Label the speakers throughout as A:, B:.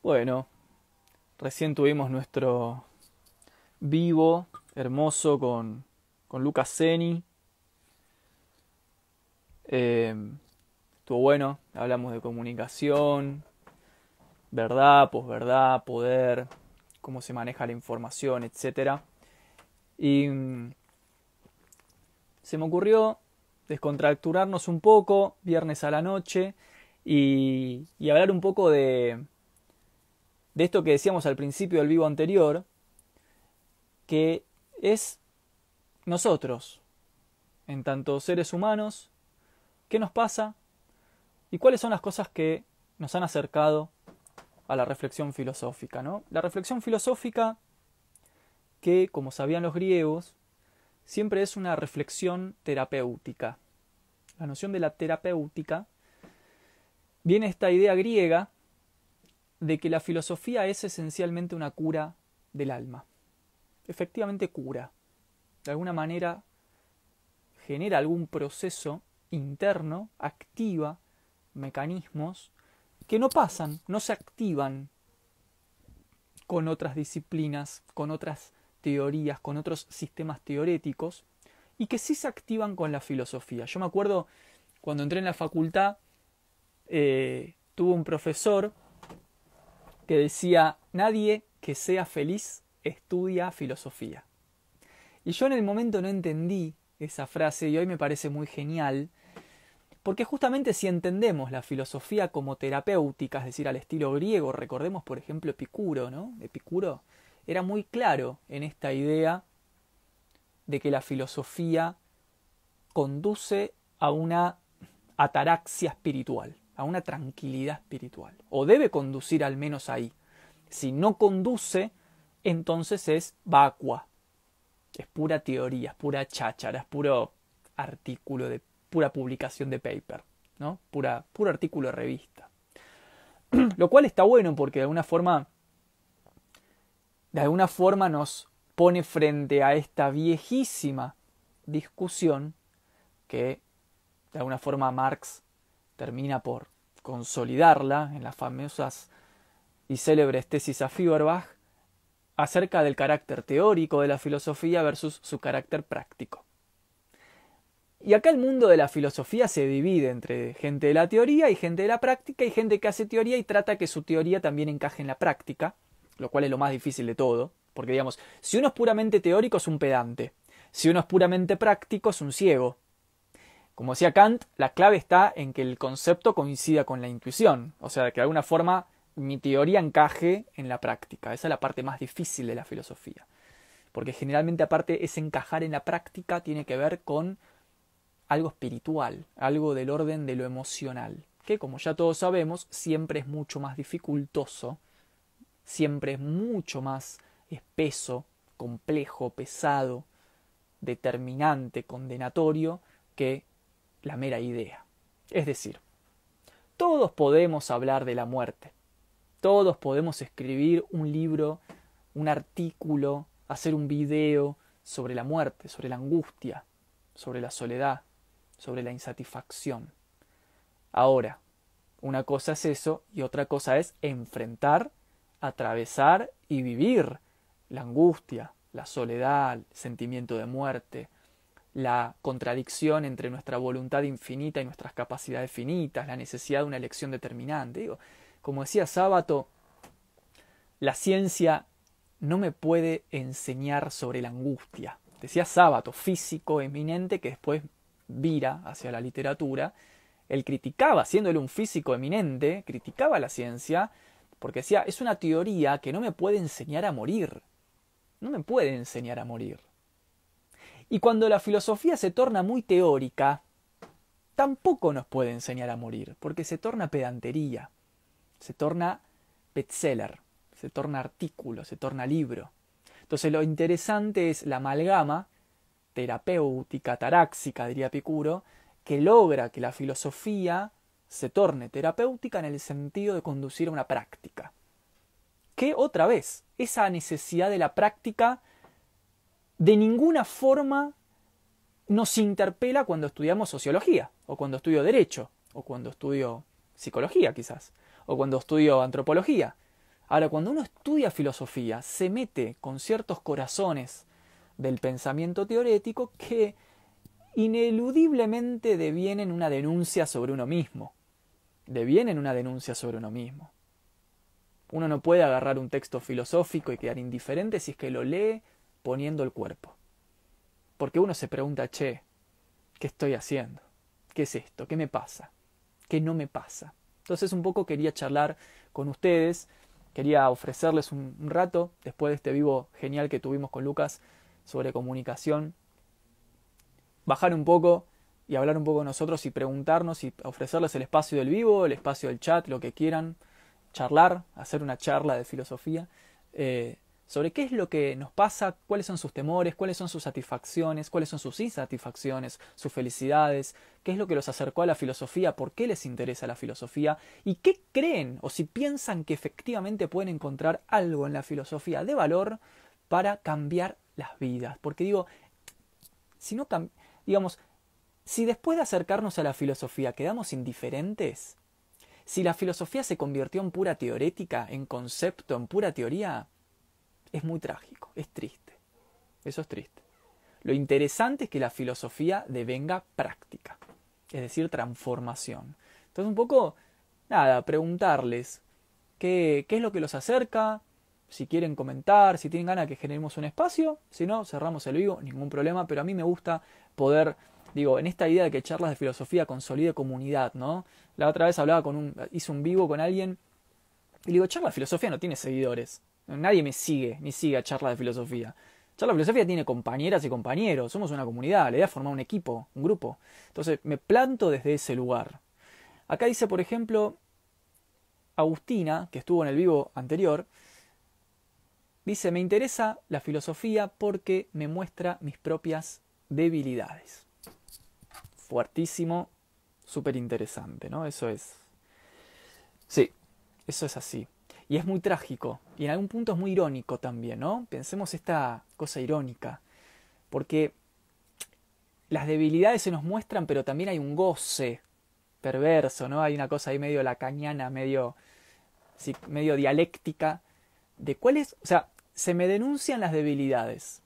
A: Bueno, recién tuvimos nuestro vivo hermoso con, Lucas Zeni. Eh, estuvo bueno, hablamos de comunicación, verdad, posverdad, poder, cómo se maneja la información, etc. Y se me ocurrió descontracturarnos un poco viernes a la noche y hablar un poco de, de esto que decíamos al principio del vivo anterior, que es nosotros, en tanto seres humanos, qué nos pasa y cuáles son las cosas que nos han acercado a la reflexión filosófica. ¿no? La reflexión filosófica que, como sabían los griegos, siempre es una reflexión terapéutica. La noción de la terapéutica viene esta idea griega de que la filosofía es esencialmente una cura del alma. Efectivamente cura. De alguna manera genera algún proceso interno, activa mecanismos que no pasan, no se activan con otras disciplinas, con otras teorías, con otros sistemas teoréticos, y que sí se activan con la filosofía. Yo me acuerdo cuando entré en la facultad, eh, tuve un profesor que decía, nadie que sea feliz estudia filosofía. Y yo en el momento no entendí esa frase y hoy me parece muy genial, porque justamente si entendemos la filosofía como terapéutica, es decir, al estilo griego, recordemos por ejemplo Epicuro, ¿no? Epicuro era muy claro en esta idea de que la filosofía conduce a una ataraxia espiritual a una tranquilidad espiritual, o debe conducir al menos ahí. Si no conduce, entonces es vacua, es pura teoría, es pura cháchara, es puro artículo de pura publicación de paper, ¿no? Pura, puro artículo de revista. Lo cual está bueno porque de alguna forma de alguna forma nos pone frente a esta viejísima discusión que de alguna forma Marx termina por consolidarla en las famosas y célebres tesis a Feuerbach acerca del carácter teórico de la filosofía versus su carácter práctico. Y acá el mundo de la filosofía se divide entre gente de la teoría y gente de la práctica y gente que hace teoría y trata que su teoría también encaje en la práctica, lo cual es lo más difícil de todo, porque digamos, si uno es puramente teórico es un pedante, si uno es puramente práctico es un ciego, como decía Kant, la clave está en que el concepto coincida con la intuición, o sea, que de alguna forma mi teoría encaje en la práctica. Esa es la parte más difícil de la filosofía. Porque generalmente aparte ese encajar en la práctica tiene que ver con algo espiritual, algo del orden de lo emocional, que como ya todos sabemos siempre es mucho más dificultoso, siempre es mucho más espeso, complejo, pesado, determinante, condenatorio que la mera idea. Es decir, todos podemos hablar de la muerte, todos podemos escribir un libro, un artículo, hacer un video sobre la muerte, sobre la angustia, sobre la soledad, sobre la insatisfacción. Ahora, una cosa es eso y otra cosa es enfrentar, atravesar y vivir la angustia, la soledad, el sentimiento de muerte, la contradicción entre nuestra voluntad infinita y nuestras capacidades finitas, la necesidad de una elección determinante. Digo, como decía Sábato, la ciencia no me puede enseñar sobre la angustia. Decía Sábato, físico eminente, que después vira hacia la literatura. Él criticaba, siendo él un físico eminente, criticaba la ciencia, porque decía, es una teoría que no me puede enseñar a morir. No me puede enseñar a morir. Y cuando la filosofía se torna muy teórica, tampoco nos puede enseñar a morir, porque se torna pedantería, se torna bestseller, se torna artículo, se torna libro. Entonces lo interesante es la amalgama terapéutica, taráxica, diría Picuro, que logra que la filosofía se torne terapéutica en el sentido de conducir a una práctica. Que otra vez, esa necesidad de la práctica de ninguna forma nos interpela cuando estudiamos sociología, o cuando estudio derecho, o cuando estudio psicología quizás, o cuando estudio antropología. Ahora, cuando uno estudia filosofía, se mete con ciertos corazones del pensamiento teorético que ineludiblemente devienen una denuncia sobre uno mismo. Devienen una denuncia sobre uno mismo. Uno no puede agarrar un texto filosófico y quedar indiferente si es que lo lee, poniendo el cuerpo. Porque uno se pregunta, che, ¿qué estoy haciendo? ¿Qué es esto? ¿Qué me pasa? ¿Qué no me pasa? Entonces un poco quería charlar con ustedes, quería ofrecerles un, rato, después de este vivo genial que tuvimos con Lucas sobre comunicación, bajar un poco y hablar un poco con nosotros y preguntarnos y ofrecerles el espacio del vivo, el espacio del chat, lo que quieran, charlar, hacer una charla de filosofía. Eh, sobre qué es lo que nos pasa, cuáles son sus temores, cuáles son sus satisfacciones, cuáles son sus insatisfacciones, sus felicidades, qué es lo que los acercó a la filosofía, por qué les interesa la filosofía y qué creen o si piensan que efectivamente pueden encontrar algo en la filosofía de valor para cambiar las vidas. Porque digo, si no digamos, si después de acercarnos a la filosofía quedamos indiferentes, si la filosofía se convirtió en pura teorética, en concepto, en pura teoría, es muy trágico, es triste. Eso es triste. Lo interesante es que la filosofía devenga práctica, es decir, transformación. Entonces un poco, nada, preguntarles qué, qué es lo que los acerca, si quieren comentar, si tienen ganas de que generemos un espacio, si no, cerramos el vivo, ningún problema, pero a mí me gusta poder, digo, en esta idea de que charlas de filosofía consolide comunidad, ¿no? La otra vez hablaba con un, hice un vivo con alguien y digo, charla de filosofía no tiene seguidores, Nadie me sigue, ni sigue a charla de filosofía. Charla de filosofía tiene compañeras y compañeros, somos una comunidad, la idea es formar un equipo, un grupo. Entonces me planto desde ese lugar. Acá dice, por ejemplo, Agustina, que estuvo en el vivo anterior, dice, me interesa la filosofía porque me muestra mis propias debilidades. Fuertísimo, súper interesante, ¿no? Eso es. Sí, eso es así. Y es muy trágico. Y en algún punto es muy irónico también, ¿no? Pensemos esta cosa irónica. Porque las debilidades se nos muestran, pero también hay un goce perverso, ¿no? Hay una cosa ahí medio lacañana, medio, medio dialéctica, de cuáles, o sea, se me denuncian las debilidades.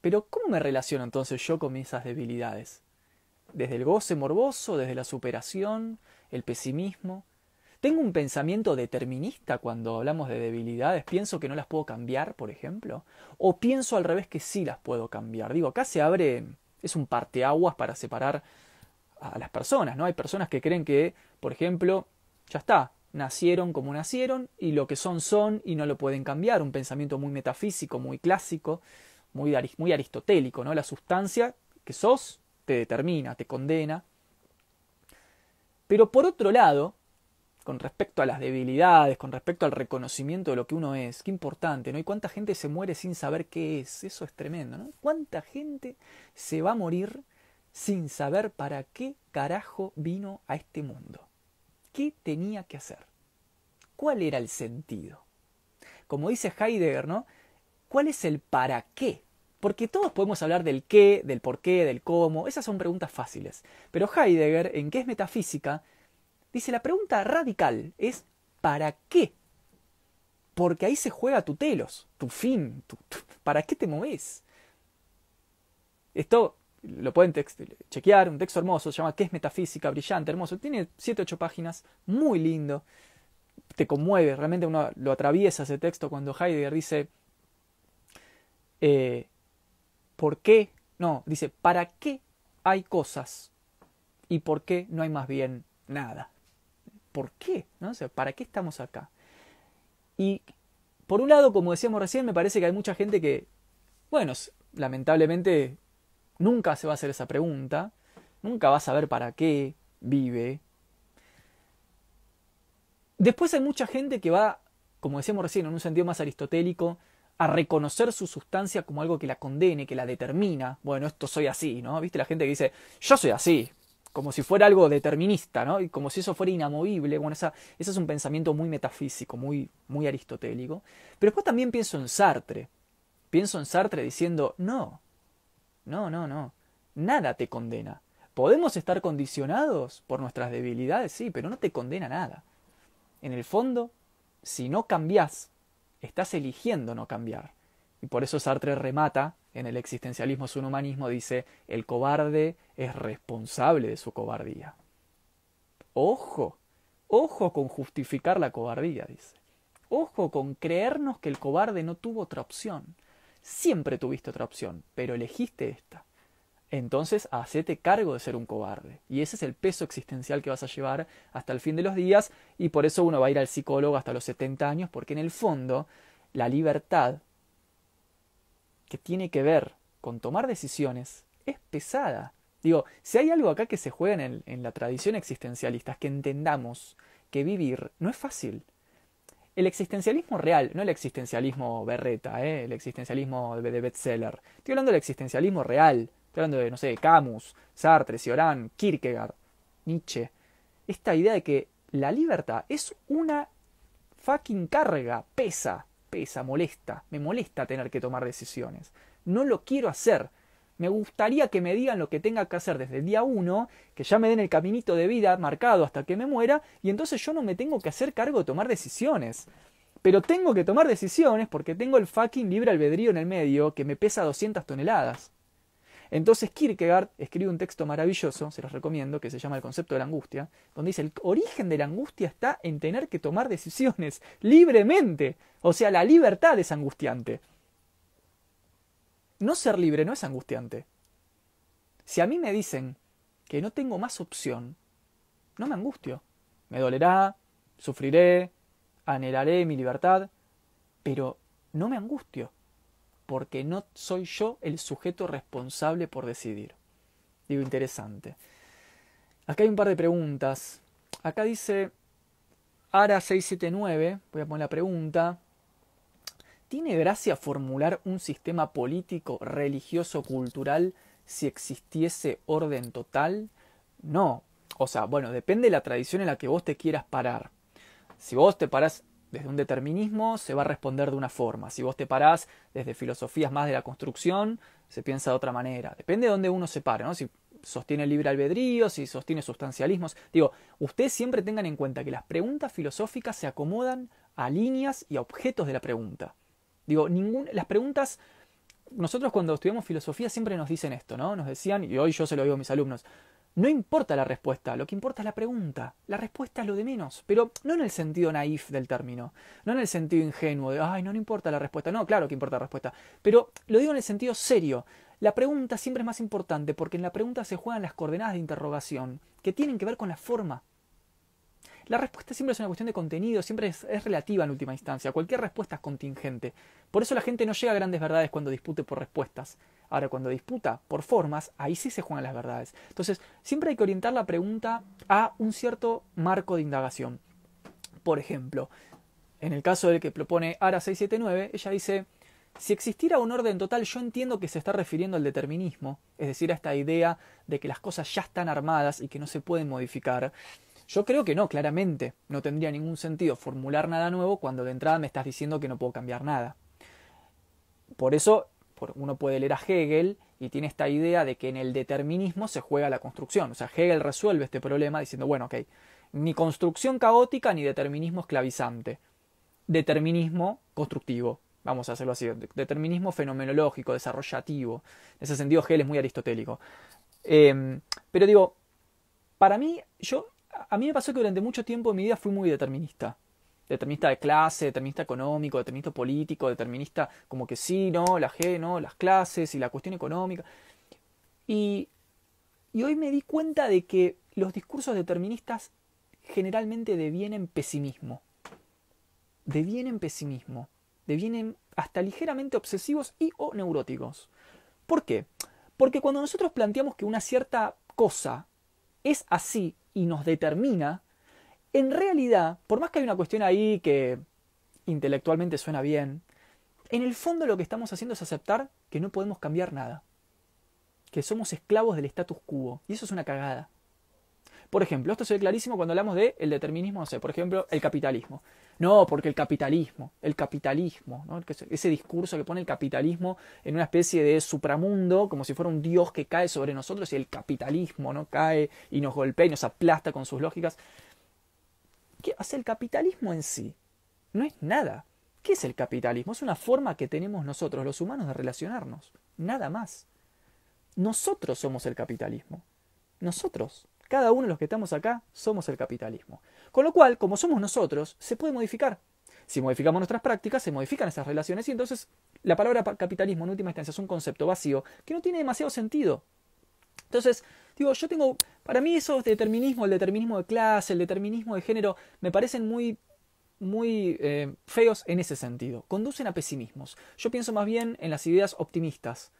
A: Pero ¿cómo me relaciono entonces yo con esas debilidades? Desde el goce morboso, desde la superación, el pesimismo, ¿Tengo un pensamiento determinista cuando hablamos de debilidades? ¿Pienso que no las puedo cambiar, por ejemplo? ¿O pienso al revés que sí las puedo cambiar? Digo, acá se abre, es un parteaguas para separar a las personas, ¿no? Hay personas que creen que, por ejemplo, ya está, nacieron como nacieron y lo que son son y no lo pueden cambiar, un pensamiento muy metafísico, muy clásico, muy, muy aristotélico, ¿no? La sustancia que sos te determina, te condena. Pero por otro lado, con respecto a las debilidades, con respecto al reconocimiento de lo que uno es. Qué importante, ¿no? Y cuánta gente se muere sin saber qué es. Eso es tremendo, ¿no? Cuánta gente se va a morir sin saber para qué carajo vino a este mundo. ¿Qué tenía que hacer? ¿Cuál era el sentido? Como dice Heidegger, ¿no? ¿Cuál es el para qué? Porque todos podemos hablar del qué, del por qué, del cómo, esas son preguntas fáciles. Pero Heidegger, en qué es metafísica, Dice, la pregunta radical es ¿para qué? Porque ahí se juega tu telos, tu fin, tu, ¿para qué te moves? Esto lo pueden chequear, un texto hermoso, se llama ¿Qué es metafísica? Brillante, hermoso. Tiene 7, 8 páginas, muy lindo. Te conmueve, realmente uno lo atraviesa ese texto cuando Heidegger dice, eh, ¿por qué? No, dice, ¿para qué hay cosas? ¿Y por qué no hay más bien nada? ¿por qué? ¿No? ¿para qué estamos acá? Y por un lado, como decíamos recién, me parece que hay mucha gente que, bueno, lamentablemente nunca se va a hacer esa pregunta, nunca va a saber para qué vive. Después hay mucha gente que va, como decíamos recién, en un sentido más aristotélico, a reconocer su sustancia como algo que la condene, que la determina. Bueno, esto soy así, ¿no? ¿Viste la gente que dice, yo soy así, como si fuera algo determinista, ¿no? Y como si eso fuera inamovible. Bueno, ese es un pensamiento muy metafísico, muy, muy aristotélico. Pero después también pienso en Sartre. Pienso en Sartre diciendo, no, no, no, no, nada te condena. Podemos estar condicionados por nuestras debilidades, sí, pero no te condena nada. En el fondo, si no cambias, estás eligiendo no cambiar. Y por eso Sartre remata en el existencialismo es un humanismo, dice, el cobarde es responsable de su cobardía. Ojo, ojo con justificar la cobardía, dice. Ojo con creernos que el cobarde no tuvo otra opción. Siempre tuviste otra opción, pero elegiste esta. Entonces, hacete cargo de ser un cobarde. Y ese es el peso existencial que vas a llevar hasta el fin de los días. Y por eso uno va a ir al psicólogo hasta los 70 años, porque en el fondo, la libertad que tiene que ver con tomar decisiones es pesada. Digo, si hay algo acá que se juega en, la tradición existencialista es que entendamos que vivir no es fácil. El existencialismo real, no el existencialismo berreta, eh, el existencialismo de, bestseller. Estoy hablando del existencialismo real. Estoy hablando de, no sé, Camus, Sartre, Cioran, Kierkegaard, Nietzsche. Esta idea de que la libertad es una fucking carga, pesa pesa, molesta, me molesta tener que tomar decisiones. No lo quiero hacer. Me gustaría que me digan lo que tenga que hacer desde el día uno, que ya me den el caminito de vida marcado hasta que me muera, y entonces yo no me tengo que hacer cargo de tomar decisiones. Pero tengo que tomar decisiones porque tengo el fucking libre albedrío en el medio que me pesa 200 toneladas. Entonces Kierkegaard escribe un texto maravilloso, se los recomiendo, que se llama El concepto de la angustia, donde dice, el origen de la angustia está en tener que tomar decisiones libremente. O sea, la libertad es angustiante. No ser libre no es angustiante. Si a mí me dicen que no tengo más opción, no me angustio. Me dolerá, sufriré, anhelaré mi libertad, pero no me angustio porque no soy yo el sujeto responsable por decidir. Digo, interesante. Acá hay un par de preguntas. Acá dice Ara679, voy a poner la pregunta. ¿Tiene gracia formular un sistema político, religioso, cultural si existiese orden total? No. O sea, bueno, depende de la tradición en la que vos te quieras parar. Si vos te parás desde un determinismo se va a responder de una forma. Si vos te parás desde filosofías más de la construcción, se piensa de otra manera. Depende de dónde uno se pare, ¿no? Si sostiene el libre albedrío, si sostiene sustancialismos. Digo, ustedes siempre tengan en cuenta que las preguntas filosóficas se acomodan a líneas y a objetos de la pregunta. Digo, ningún, las preguntas nosotros cuando estudiamos filosofía siempre nos dicen esto, ¿no? Nos decían, y hoy yo se lo digo a mis alumnos, no importa la respuesta, lo que importa es la pregunta. La respuesta es lo de menos, pero no en el sentido naif del término, no en el sentido ingenuo de, ay, no, no importa la respuesta. No, claro que importa la respuesta, pero lo digo en el sentido serio. La pregunta siempre es más importante porque en la pregunta se juegan las coordenadas de interrogación, que tienen que ver con la forma. La respuesta siempre es una cuestión de contenido, siempre es, es relativa en última instancia, cualquier respuesta es contingente. Por eso la gente no llega a grandes verdades cuando dispute por respuestas, Ahora, cuando disputa por formas, ahí sí se juegan las verdades. Entonces, siempre hay que orientar la pregunta a un cierto marco de indagación. Por ejemplo, en el caso del que propone Ara 679, ella dice, si existiera un orden total, yo entiendo que se está refiriendo al determinismo, es decir, a esta idea de que las cosas ya están armadas y que no se pueden modificar. Yo creo que no, claramente. No tendría ningún sentido formular nada nuevo cuando de entrada me estás diciendo que no puedo cambiar nada. Por eso uno puede leer a Hegel y tiene esta idea de que en el determinismo se juega la construcción. O sea, Hegel resuelve este problema diciendo, bueno, ok, ni construcción caótica ni determinismo esclavizante. Determinismo constructivo, vamos a hacerlo así, determinismo fenomenológico, desarrollativo. En ese sentido, Hegel es muy aristotélico. Em, pero digo, para mí, yo, a mí me pasó que durante mucho tiempo en mi vida fui muy determinista determinista de clase, determinista económico, determinista político, determinista como que sí, no, la G, no, las clases y la cuestión económica. Y, y hoy me di cuenta de que los discursos deterministas generalmente devienen pesimismo. Devienen pesimismo. Devienen hasta ligeramente obsesivos y o neuróticos. ¿Por qué? Porque cuando nosotros planteamos que una cierta cosa es así y nos determina, en realidad, por más que hay una cuestión ahí que intelectualmente suena bien, en el fondo lo que estamos haciendo es aceptar que no podemos cambiar nada, que somos esclavos del status quo, y eso es una cagada. Por ejemplo, esto se ve clarísimo cuando hablamos de el determinismo, no sé, por ejemplo, el capitalismo. No, porque el capitalismo, el capitalismo, ese discurso que pone el capitalismo en una especie de supramundo, como si fuera un dios que cae sobre nosotros y el capitalismo no cae y nos golpea y nos aplasta con sus lógicas. ¿Qué hace el capitalismo en sí? No es nada. ¿Qué es el capitalismo? Es una forma que tenemos nosotros, los humanos, de relacionarnos. Nada más. Nosotros somos el capitalismo. Nosotros, cada uno de los que estamos acá, somos el capitalismo. Con lo cual, como somos nosotros, se puede modificar. Si modificamos nuestras prácticas, se modifican esas relaciones y entonces la palabra capitalismo en última instancia es un concepto vacío que no tiene demasiado sentido. Entonces, digo, yo tengo para mí esos determinismos, el determinismo de clase, el determinismo de género, me parecen muy muy eh, feos en ese sentido. Conducen a pesimismos. Yo pienso más bien en las ideas optimistas.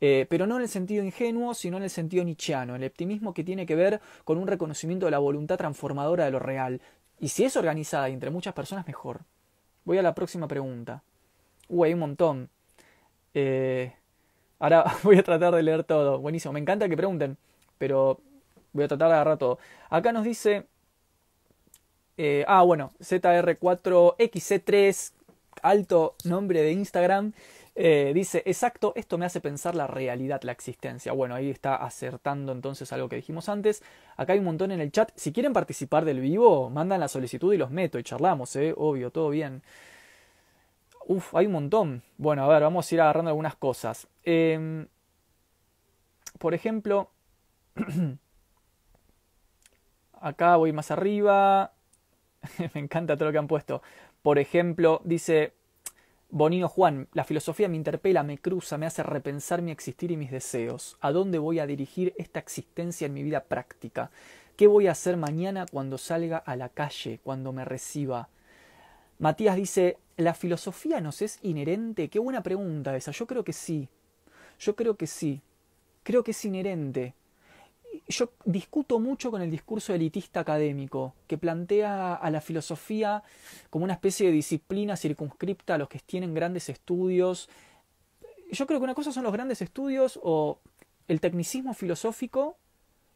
A: Eh, pero no en el sentido ingenuo, sino en el sentido nichiano. el optimismo que tiene que ver con un reconocimiento de la voluntad transformadora de lo real. Y si es organizada y entre muchas personas, mejor. Voy a la próxima pregunta. Uy, uh, hay un montón. Eh, ahora voy a tratar de leer todo. Buenísimo, me encanta que pregunten, pero voy a tratar de agarrar todo. Acá nos dice. Eh, ah, bueno, ZR4XC3, alto nombre de Instagram. Eh, dice, exacto, esto me hace pensar la realidad, la existencia. Bueno, ahí está acertando entonces algo que dijimos antes. Acá hay un montón en el chat. Si quieren participar del vivo, mandan la solicitud y los meto y charlamos, ¿eh? Obvio, todo bien. Uf, hay un montón. Bueno, a ver, vamos a ir agarrando algunas cosas. Em, por ejemplo... acá voy más arriba. Me encanta todo lo que han puesto. Por ejemplo, dice Bonino Juan, la filosofía me interpela, me cruza, me hace repensar mi existir y mis deseos. ¿A dónde voy a dirigir esta existencia en mi vida práctica? ¿Qué voy a hacer mañana cuando salga a la calle, cuando me reciba? Matías dice, ¿la filosofía nos es inherente? Qué buena pregunta esa, yo creo que sí. Yo creo que sí. Creo que es inherente yo discuto mucho con el discurso elitista académico, que plantea a la filosofía como una especie de disciplina circunscripta a los que tienen grandes estudios. Yo creo que una cosa son los grandes estudios o el tecnicismo filosófico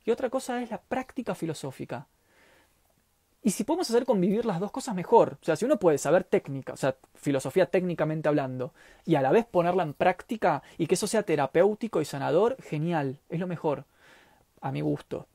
A: y otra cosa es la práctica filosófica. Y si podemos hacer convivir las dos cosas mejor, o sea, si uno puede saber técnica, o sea, filosofía técnicamente hablando, y a la vez ponerla en práctica y que eso sea terapéutico y sanador, genial, es lo mejor a mi gusto.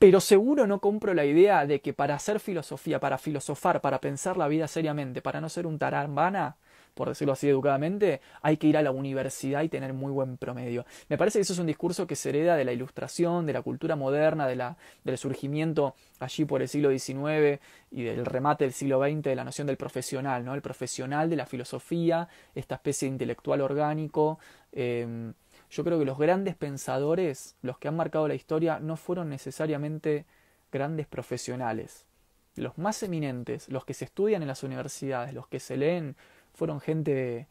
A: Pero seguro no compro la idea de que para hacer filosofía, para filosofar, para pensar la vida seriamente, para no ser un tarambana, por decirlo así educadamente, hay que ir a la universidad y tener muy buen promedio. Me parece que eso es un discurso que se hereda de la ilustración, de la cultura moderna, de la, del surgimiento allí por el siglo XIX y del remate del siglo XX de la noción del profesional, ¿no? El profesional de la filosofía, esta especie de intelectual orgánico. Eh, yo creo que los grandes pensadores, los que han marcado la historia, no fueron necesariamente grandes profesionales. Los más eminentes, los que se estudian en las universidades, los que se leen, fueron gente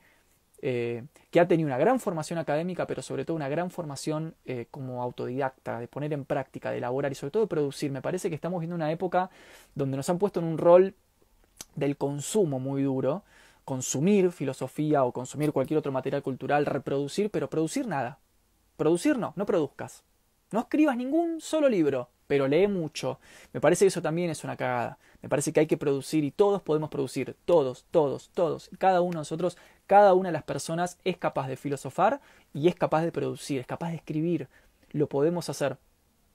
A: eh, que ha tenido una gran formación académica, pero sobre todo una gran formación eh, como autodidacta, de poner en práctica, de elaborar y sobre todo de producir. Me parece que estamos viendo una época donde nos han puesto en un rol del consumo muy duro, consumir filosofía o consumir cualquier otro material cultural, reproducir, pero producir nada. Producir no, no produzcas. No escribas ningún solo libro, pero lee mucho. Me parece que eso también es una cagada. Me parece que hay que producir y todos podemos producir. Todos, todos, todos. Cada uno de nosotros, cada una de las personas es capaz de filosofar y es capaz de producir, es capaz de escribir. Lo podemos hacer.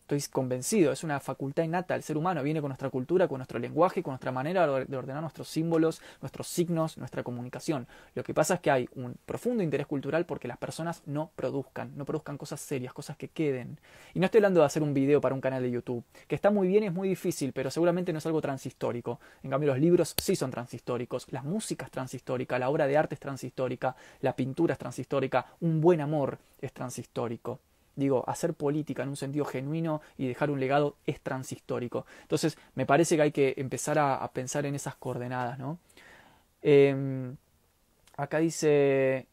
A: Estoy convencido, es una facultad innata. El ser humano viene con nuestra cultura, con nuestro lenguaje, con nuestra manera de ordenar nuestros símbolos, nuestros signos, nuestra comunicación. Lo que pasa es que hay un profundo interés cultural porque las personas no produzcan, no produzcan cosas serias, cosas que queden. Y no estoy hablando de hacer un video para un canal de YouTube, que está muy bien y es muy difícil, pero seguramente no es algo transhistórico. En cambio, los libros sí son transhistóricos, la música es transhistórica, la obra de arte es transhistórica, la pintura es transhistórica, un buen amor es transhistórico digo, hacer política en un sentido genuino y dejar un legado es transhistórico. Entonces, me parece que hay que empezar a, pensar en esas coordenadas, ¿no? Em, acá dice,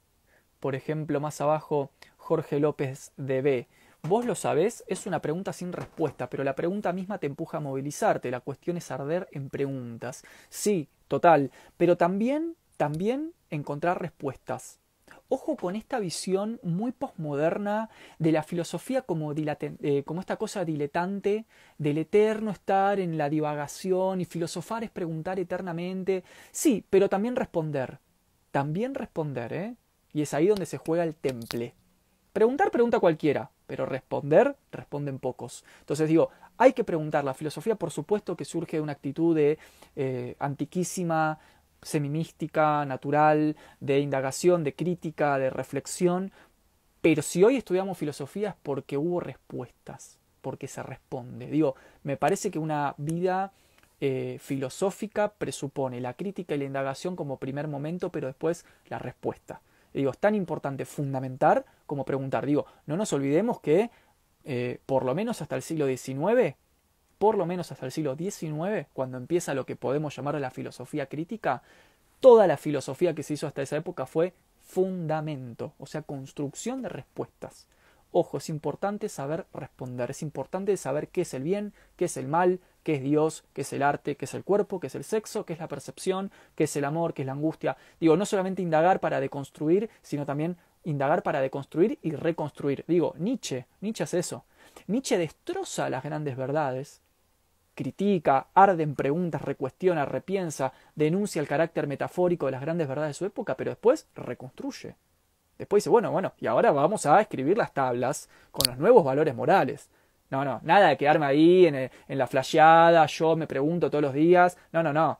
A: por ejemplo, más abajo, Jorge López de B. Vos lo sabés, es una pregunta sin respuesta, pero la pregunta misma te empuja a movilizarte. La cuestión es arder en preguntas. Sí, total, pero también, también encontrar respuestas. Ojo con esta visión muy posmoderna de la filosofía eh, como, esta cosa diletante del eterno estar en la divagación y filosofar es preguntar eternamente. Sí, pero también responder. También responder, ¿eh? Y es ahí donde se juega el temple. Preguntar pregunta cualquiera, pero responder responden pocos. Entonces digo, hay que preguntar. La filosofía, por supuesto, que surge de una actitud eh, antiquísima semimística, natural, de indagación, de crítica, de reflexión, pero si hoy estudiamos filosofía es porque hubo respuestas, porque se responde. Digo, me parece que una vida eh, filosófica presupone la crítica y la indagación como primer momento, pero después la respuesta. Digo, es tan importante fundamentar como preguntar. Digo, no nos olvidemos que eh, por lo menos hasta el siglo XIX por lo menos hasta el siglo XIX, cuando empieza lo que podemos llamar la filosofía crítica, toda la filosofía que se hizo hasta esa época fue fundamento, o sea, construcción de respuestas. Ojo, es importante saber responder, es importante saber qué es el bien, qué es el mal, qué es Dios, qué es el arte, qué es el cuerpo, qué es el sexo, qué es la percepción, qué es el amor, qué es la angustia. Digo, no solamente indagar para deconstruir, sino también indagar para deconstruir y reconstruir. Digo, Nietzsche, Nietzsche hace eso. Nietzsche destroza las grandes verdades critica, arde en preguntas, recuestiona, repiensa, denuncia el carácter metafórico de las grandes verdades de su época, pero después reconstruye. Después dice, bueno, bueno, y ahora vamos a escribir las tablas con los nuevos valores morales. No, no, nada de quedarme ahí en, eh, la flasheada, yo me pregunto todos los días. No, no, no.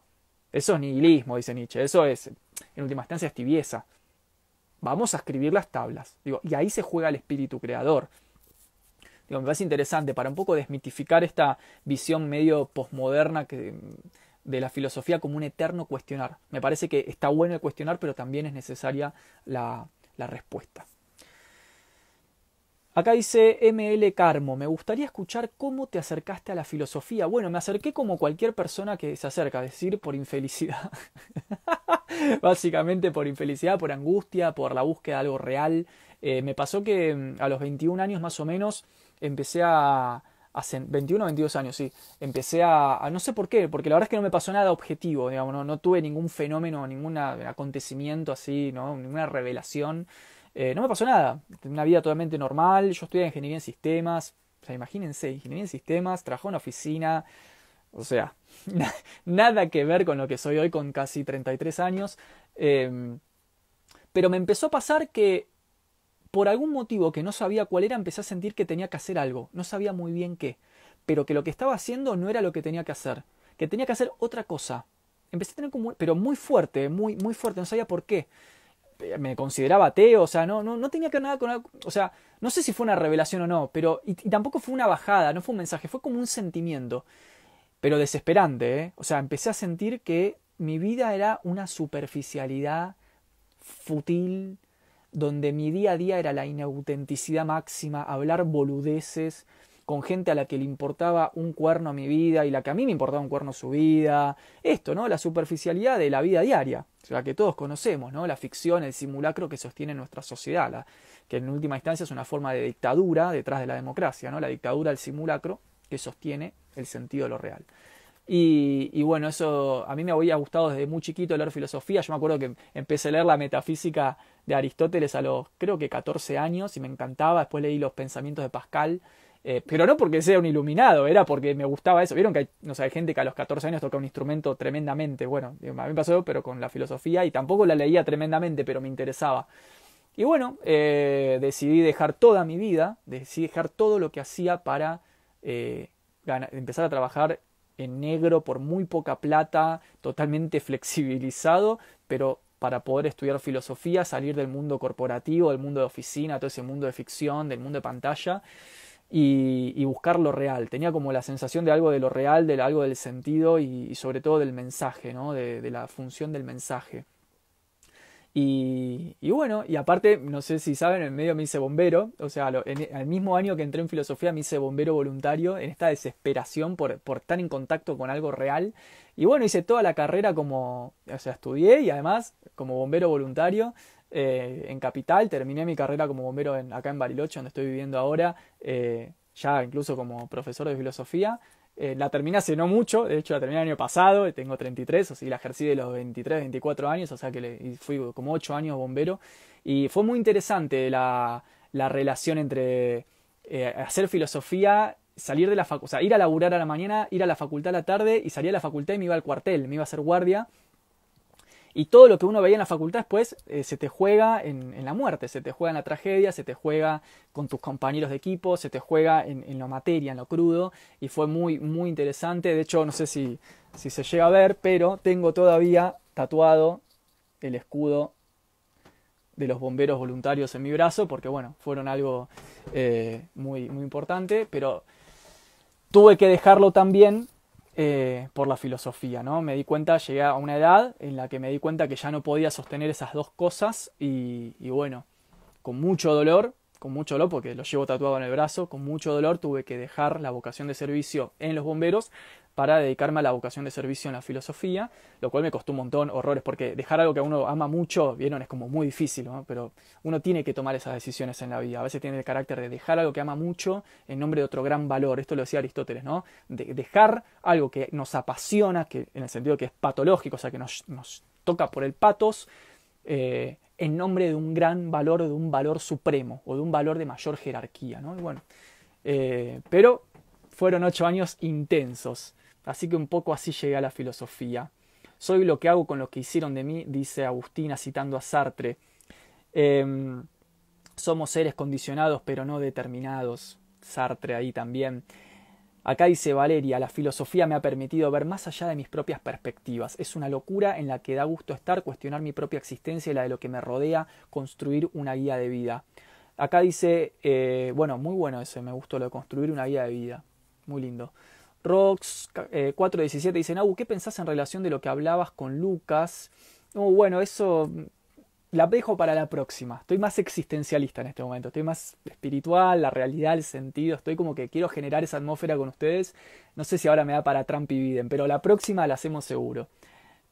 A: Eso es nihilismo, dice Nietzsche. Eso es, en última instancia, es tibieza. Vamos a escribir las tablas. Digo, y ahí se juega el espíritu creador me parece interesante para un poco desmitificar esta visión medio posmoderna de la filosofía como un eterno cuestionar. Me parece que está bueno el cuestionar, pero también es necesaria la, respuesta. Acá dice ML Carmo, me gustaría escuchar cómo te acercaste a la filosofía. Bueno, me acerqué como cualquier persona que se acerca, es decir, por infelicidad. Básicamente por infelicidad, por angustia, por la búsqueda de algo real. Eh, me pasó que mm, a los 21 años más o menos empecé a, hace 21 o 22 años, sí, empecé a, no sé por qué, porque la verdad es que no me pasó nada objetivo, digamos, no, tuve ningún fenómeno, ningún acontecimiento así, ¿no? ninguna revelación, eh, no me pasó nada, una vida totalmente normal, yo estudié ingeniería en sistemas, o sea, imagínense, ingeniería en sistemas, trabajó en oficina, o sea, nada que ver con lo que soy hoy con casi 33 años, em, pero me empezó a pasar que por algún motivo que no sabía cuál era, empecé a sentir que tenía que hacer algo, no sabía muy bien qué, pero que lo que estaba haciendo no era lo que tenía que hacer, que tenía que hacer otra cosa. Empecé a tener como, pero muy fuerte, muy, muy fuerte, no sabía por qué. Eh, me consideraba ateo, o sea, no, no, no tenía que ver nada con o sea, no sé si fue una revelación o no, pero, y, tampoco fue una bajada, no fue un mensaje, fue como un sentimiento, pero desesperante, ¿eh? O sea, empecé a sentir que mi vida era una superficialidad futil, donde mi día a día era la inautenticidad máxima, hablar boludeces con gente a la que le importaba un cuerno a mi vida y la que a mí me importaba un cuerno su vida. Esto, ¿no? La superficialidad de la vida diaria, o sea, que todos conocemos, ¿no? La ficción, el simulacro que sostiene nuestra sociedad, la, que en última instancia es una forma de dictadura detrás de la democracia, ¿no? La dictadura, el simulacro que sostiene el sentido de lo real. y, bueno, eso a mí me había gustado desde muy chiquito leer filosofía. Yo me acuerdo que empecé a leer la metafísica de Aristóteles a los creo que 14 años y me encantaba. Después leí los pensamientos de Pascal. Eh, pero no porque sea un iluminado, era porque me gustaba eso. Vieron que hay, no sé, gente que a los 14 años toca un instrumento tremendamente. Bueno, a mí me pasó, pero con la filosofía y tampoco la leía tremendamente, pero me interesaba. Y bueno, eh, decidí dejar toda mi vida, decidí dejar todo lo que hacía para eh, empezar a trabajar en negro por muy poca plata, totalmente flexibilizado, pero para poder estudiar filosofía, salir del mundo corporativo, del mundo de oficina, todo ese mundo de ficción, del mundo de pantalla y, buscar lo real. Tenía como la sensación de algo de lo real, de algo del sentido y, sobre todo del mensaje, ¿no? de la función del mensaje. Y, bueno, y aparte, no sé si saben, en medio me hice bombero, o sea, el mismo año que entré en filosofía me hice bombero voluntario, en esta desesperación por, por estar en contacto con algo real. Y bueno, hice toda la carrera como, o sea, estudié y además como bombero voluntario eh, en Capital, terminé mi carrera como bombero en, acá en Bariloche, donde estoy viviendo ahora, eh, ya incluso como profesor de filosofía. Eh, la terminé hace no mucho, de hecho la terminé el año pasado, tengo 33, sea, la ejercí de los 23, 24 años, o sea que fui como 8 años bombero. Y fue muy interesante la, la relación entre eh, hacer filosofía, salir de la facultad, o sea, ir a laburar a la mañana, ir a la facultad a la tarde y salir a la facultad y me iba al cuartel, me iba a hacer guardia y todo lo que uno veía en la facultad después eh, se te juega en, la muerte, se te juega en la tragedia, se te juega con tus compañeros de equipo, se te juega en, en la materia, en lo crudo. Y fue muy, muy interesante. De hecho, no sé si, si se llega a ver, pero tengo todavía tatuado el escudo de los bomberos voluntarios en mi brazo, porque bueno, fueron algo eh, muy, muy importante, pero tuve que dejarlo también eh, por la filosofía, ¿no? Me di cuenta, llegué a una edad en la que me di cuenta que ya no podía sostener esas dos cosas y, y bueno, con mucho dolor, con mucho dolor porque lo llevo tatuado en el brazo, con mucho dolor tuve que dejar la vocación de servicio en los bomberos para dedicarme a la vocación de servicio en la filosofía, lo cual me costó un montón, horrores, porque dejar algo que uno ama mucho, vieron, es como muy difícil, pero uno tiene que tomar esas decisiones en la vida. A veces tiene el carácter de dejar algo que ama mucho en nombre de otro gran valor. Esto lo decía Aristóteles, ¿no? De dejar algo que nos apasiona, que en el sentido que es patológico, o sea, que nos, toca por el patos, eh, en nombre de un gran valor, de un valor supremo o de un valor de mayor jerarquía, ¿no? bueno, eh, pero fueron ocho años intensos. Así que un poco así llegué a la filosofía. Soy lo que hago con lo que hicieron de mí, dice Agustina citando a Sartre. Em, somos seres condicionados pero no determinados. Sartre ahí también. Acá dice Valeria, la filosofía me ha permitido ver más allá de mis propias perspectivas. Es una locura en la que da gusto estar, cuestionar mi propia existencia y la de lo que me rodea, construir una guía de vida. Acá dice, eh, bueno, muy bueno eso me gustó lo de construir una guía de vida. Muy lindo. Rox 417 dice, Nahu, ¿qué pensás en relación de lo que hablabas con Lucas? bueno, eso mm, la dejo para la próxima. Estoy más existencialista en este momento, estoy más espiritual, la realidad, el sentido, estoy como que quiero generar esa atmósfera con ustedes. No sé si ahora me da para Trump y Biden, pero la próxima la hacemos seguro.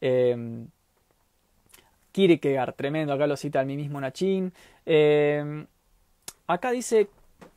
A: Eh, em, quedar tremendo, acá lo cita mí mismo Nachin. Em, acá dice,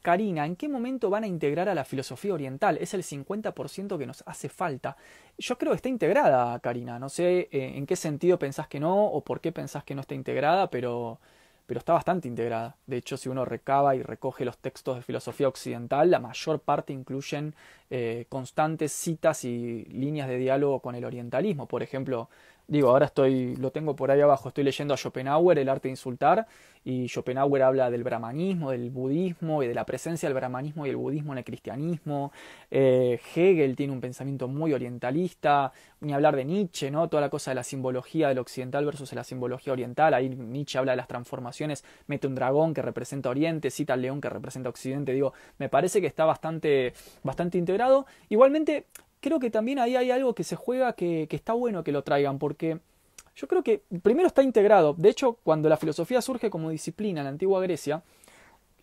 A: Karina, ¿en qué momento van a integrar a la filosofía oriental? Es el 50% que nos hace falta. Yo creo que está integrada, Karina. No sé eh, en qué sentido pensás que no o por qué pensás que no está integrada, pero, pero está bastante integrada. De hecho, si uno recaba y recoge los textos de filosofía occidental, la mayor parte incluyen eh, constantes citas y líneas de diálogo con el orientalismo. Por ejemplo, Digo, ahora estoy, lo tengo por ahí abajo, estoy leyendo a Schopenhauer, El arte de insultar, y Schopenhauer habla del brahmanismo, del budismo y de la presencia del brahmanismo y el budismo en el cristianismo. Eh, Hegel tiene un pensamiento muy orientalista, ni hablar de Nietzsche, ¿no? Toda la cosa de la simbología del occidental versus la simbología oriental. Ahí Nietzsche habla de las transformaciones, mete un dragón que representa Oriente, cita al león que representa Occidente. Digo, me parece que está bastante, bastante integrado. Igualmente, creo que también ahí hay algo que se juega que, está bueno que lo traigan, porque yo creo que primero está integrado. De hecho, cuando la filosofía surge como disciplina en la antigua Grecia,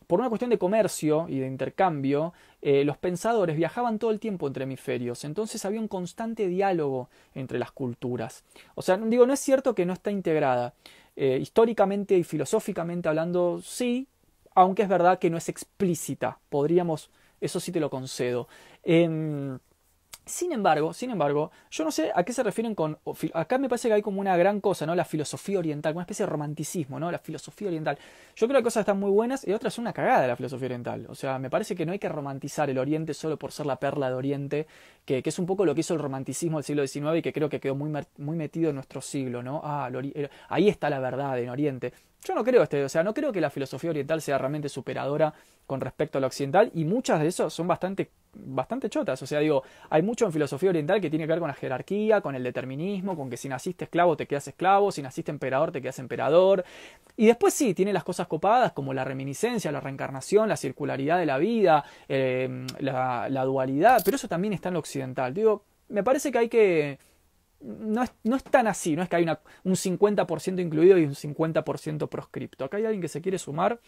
A: por una cuestión de comercio y de intercambio, eh, los pensadores viajaban todo el tiempo entre hemisferios, entonces había un constante diálogo entre las culturas. O sea, digo, no es cierto que no está integrada. Eh, históricamente y filosóficamente hablando, sí, aunque es verdad que no es explícita. Podríamos, eso sí te lo concedo. Em, sin embargo, sin embargo, yo no sé a qué se refieren con. Acá me parece que hay como una gran cosa, ¿no? La filosofía oriental, una especie de romanticismo, ¿no? La filosofía oriental. Yo creo que cosas están muy buenas y otras son una cagada de la filosofía oriental. O sea, me parece que no hay que romantizar el Oriente solo por ser la perla de Oriente, que, que es un poco lo que hizo el romanticismo del siglo XIX y que creo que quedó muy, muy metido en nuestro siglo, ¿no? Ah, ahí está la verdad en Oriente. Yo no creo este, o sea, no creo que la filosofía oriental sea realmente superadora con respecto a lo occidental y muchas de eso son bastante bastante chotas, o sea, digo, hay mucho en filosofía oriental que tiene que ver con la jerarquía, con el determinismo, con que si naciste esclavo te quedas esclavo, si naciste emperador te quedas emperador. Y después sí, tiene las cosas copadas como la reminiscencia, la reencarnación, la circularidad de la vida, eh, la, la dualidad, pero eso también está en lo occidental. Digo, me parece que hay que no es, tan así, no es que hay un 50% incluido y un 50% proscripto. Acá hay alguien que se quiere sumar.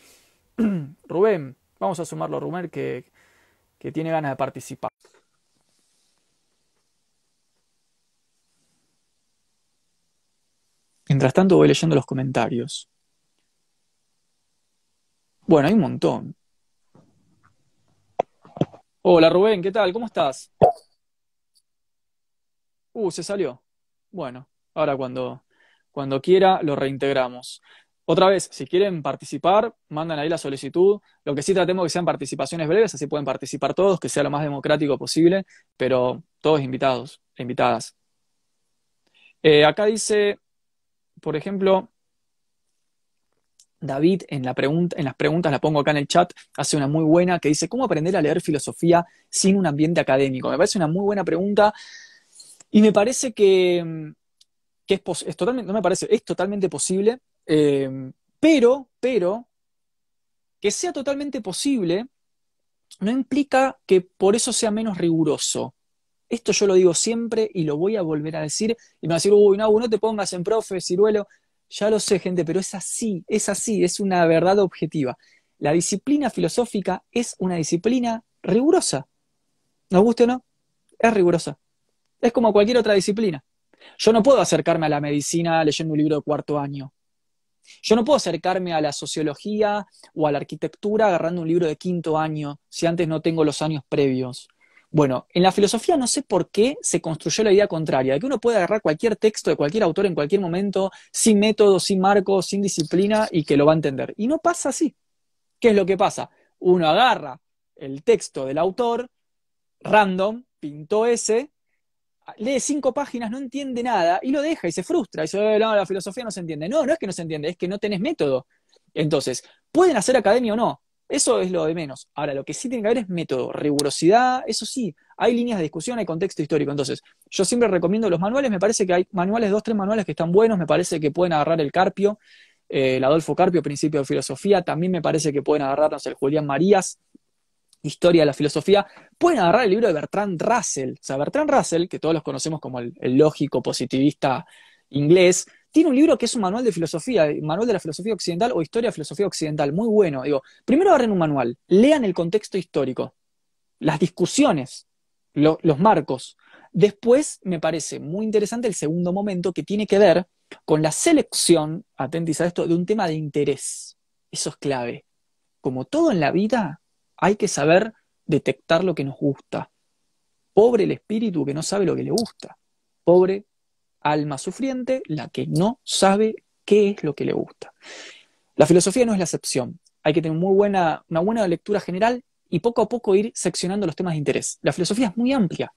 A: Rubén, vamos a sumarlo a Rubén que, que tiene ganas de participar. Mientras tanto voy leyendo los comentarios. Bueno, hay un montón. Hola Rubén, ¿qué tal? ¿Cómo estás? Uh, se salió. Bueno, ahora cuando, cuando quiera lo reintegramos. Otra vez, si quieren participar, mandan ahí la solicitud. Lo que sí tratemos que sean participaciones breves, así pueden participar todos, que sea lo más democrático posible, pero todos invitados, invitadas. Eh, acá dice, por ejemplo, David, en, en las preguntas, la pongo acá en el chat, hace una muy buena que dice, ¿cómo aprender a leer filosofía sin un ambiente académico? Me parece una muy buena pregunta. Y me parece que, mm, es, totalmente, no me parece, es totalmente posible, em, pero, pero, que sea totalmente posible no implica que por eso sea menos riguroso. Esto yo lo digo siempre y lo voy a volver a decir. Y me va a decir, uy, no, no te pongas en profe, ciruelo. Ya lo sé, gente, pero es así, es así, es una verdad objetiva. La disciplina filosófica es una disciplina rigurosa. ¿Nos guste o no? Es rigurosa. Es como cualquier otra disciplina. Yo no puedo acercarme a la medicina leyendo un libro de cuarto año. Yo no puedo acercarme a la sociología o a la arquitectura agarrando un libro de quinto año si antes no tengo los años previos. Bueno, en la filosofía no sé por qué se construyó la idea contraria, de que uno puede agarrar cualquier texto de cualquier autor en cualquier momento, sin método, sin marco, sin disciplina, y que lo va a entender. Y no pasa así. ¿Qué es lo que pasa? Uno agarra el texto del autor, random, pintó ese, lee cinco páginas, no entiende nada y lo deja y se frustra. Y dice, eh, no, la filosofía no se entiende. No, no es que no se entiende, es que no tenés método. Entonces, pueden hacer academia o no, eso es lo de menos. Ahora, lo que sí tiene que haber es método, rigurosidad, eso sí, hay líneas de discusión, hay contexto histórico. Entonces, yo siempre recomiendo los manuales, me parece que hay manuales, dos, tres manuales que están buenos, me parece que pueden agarrar el Carpio, eh, el Adolfo Carpio, Principio de Filosofía, también me parece que pueden agarrarnos el Julián Marías, historia de la filosofía, pueden agarrar el libro de Bertrand Russell. O sea, Bertrand Russell, que todos los conocemos como el, lógico positivista inglés, tiene un libro que es un manual de filosofía, manual de la filosofía occidental o historia de la filosofía occidental, muy bueno. Digo, primero agarren un manual, lean el contexto histórico, las discusiones, los marcos. Después me parece muy interesante el segundo momento que tiene que ver con la selección, atentis a esto, de un tema de interés. Eso es clave. Como todo en la vida, hay que saber detectar lo que nos gusta. Pobre el espíritu que no sabe lo que le gusta. Pobre alma sufriente, la que no sabe qué es lo que le gusta. La filosofía no es la excepción. Hay que tener muy buena, una buena lectura general y poco a poco ir seccionando los temas de interés. La filosofía es muy amplia.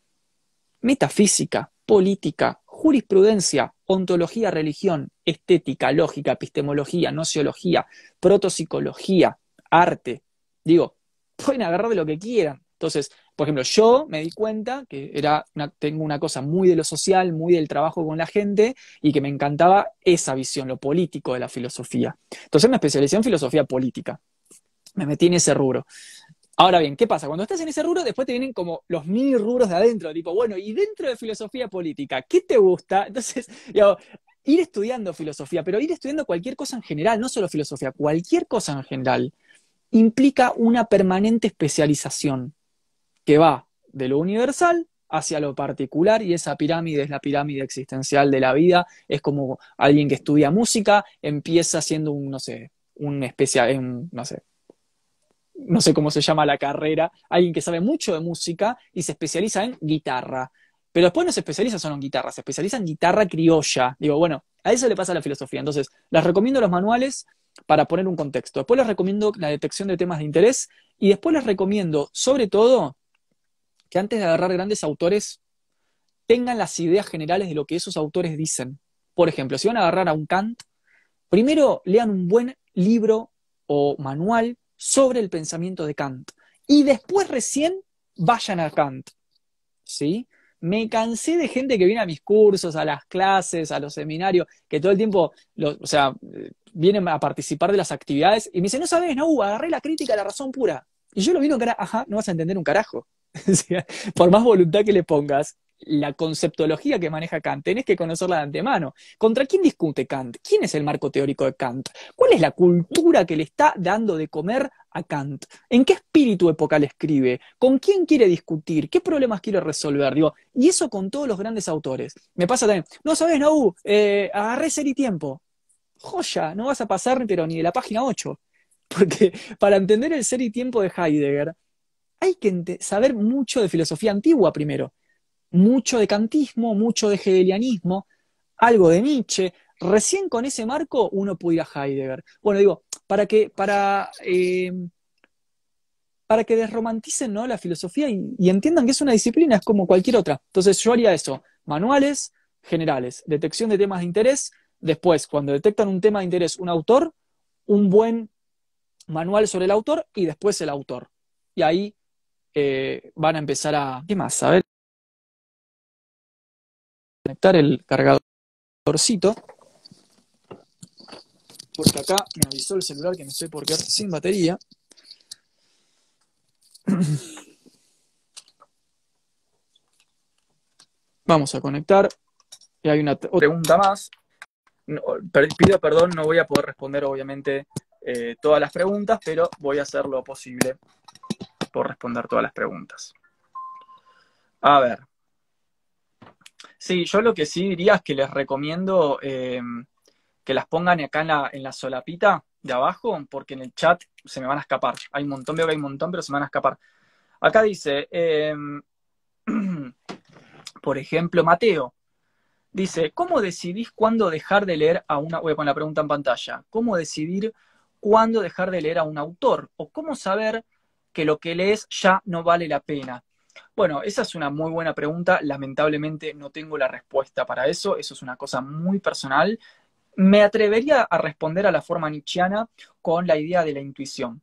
A: Metafísica, política, jurisprudencia, ontología, religión, estética, lógica, epistemología, nociología, protopsicología, arte. Digo, pueden agarrar de lo que quieran. Entonces, por ejemplo, yo me di cuenta que era tengo una cosa muy de lo social, muy del trabajo con la gente y que me encantaba esa visión, lo político de la filosofía. Entonces me especialicé en filosofía política. Me metí en ese rubro. Ahora bien, ¿qué pasa? Cuando estás en ese rubro, después te vienen como los mil rubros de adentro, tipo, bueno, y dentro de filosofía política, ¿qué te gusta? Entonces, ir estudiando filosofía, pero ir estudiando cualquier cosa en general, no solo filosofía, cualquier cosa en general implica una permanente especialización que va de lo universal hacia lo particular y esa pirámide es la pirámide existencial de la vida, es como alguien que estudia música, empieza siendo un, no sé, un especial, no sé, no sé cómo se llama la carrera, alguien que sabe mucho de música y se especializa en guitarra. Pero después no se especializa solo en guitarra, se especializa en guitarra criolla. Digo, bueno, a eso le pasa la filosofía. Entonces, les recomiendo los manuales, para poner un contexto. Después les recomiendo la detección de temas de interés y después les recomiendo, sobre todo, que antes de agarrar grandes autores, tengan las ideas generales de lo que esos autores dicen. Por ejemplo, si van a agarrar a un Kant, primero lean un buen libro o manual sobre el pensamiento de Kant y después recién vayan a Kant. ¿Sí? me cansé de gente que viene a mis cursos, a las clases, a los seminarios, que todo el tiempo, o sea, vienen a participar de las actividades y me dice no sabes, no, agarré la crítica, la razón pura. Y yo lo vi cara, ajá, no vas a entender un carajo. Por más voluntad que le pongas, la conceptología que maneja Kant, tenés que conocerla de antemano. ¿Contra quién discute Kant? ¿Quién es el marco teórico de Kant? ¿Cuál es la cultura que le está dando de comer a Kant? ¿En qué espíritu le escribe? ¿Con quién quiere discutir? ¿Qué problemas quiere resolver? Digo, y eso con todos los grandes autores. Me pasa también, no sabes, no, eh, agarré ser y tiempo joya, no vas a pasar pero ni de la página 8. Porque para entender el ser y tiempo de Heidegger, hay que saber mucho de filosofía antigua primero, mucho de kantismo, mucho de hegelianismo, algo de Nietzsche. Recién con ese marco uno puede a Heidegger. Bueno, digo, para que, para, eh, para que desromanticen ¿no? la filosofía y entiendan que es una disciplina, es como cualquier otra. Entonces yo haría eso, manuales generales, detección de temas de interés, Después, cuando detectan un tema de interés, un autor, un buen manual sobre el autor y después el autor. Y ahí eh, van a empezar a... ¿Qué más? A ver. Conectar el cargadorcito. Porque acá me avisó el celular que me estoy por qué sin batería. Vamos a conectar. Y hay una pregunta más pido perdón, no voy a poder responder obviamente eh, todas las preguntas, pero voy a hacer lo posible por responder todas las preguntas. A ver. Sí, yo lo que sí diría es que les recomiendo em, que las pongan acá en la, solapita de abajo, porque en el chat se me van a escapar. Hay un montón, veo que hay un montón, pero se me van a escapar. Acá dice, em, por ejemplo, Mateo, Dice, ¿cómo decidís cuándo dejar de leer a una, voy a poner la pregunta en pantalla, ¿cómo decidir cuándo dejar de leer a un autor? ¿O cómo saber que lo que lees ya no vale la pena? Bueno, esa es una muy buena pregunta, lamentablemente no tengo la respuesta para eso, eso es una cosa muy personal. Me atrevería a responder a la forma nietzscheana con la idea de la intuición.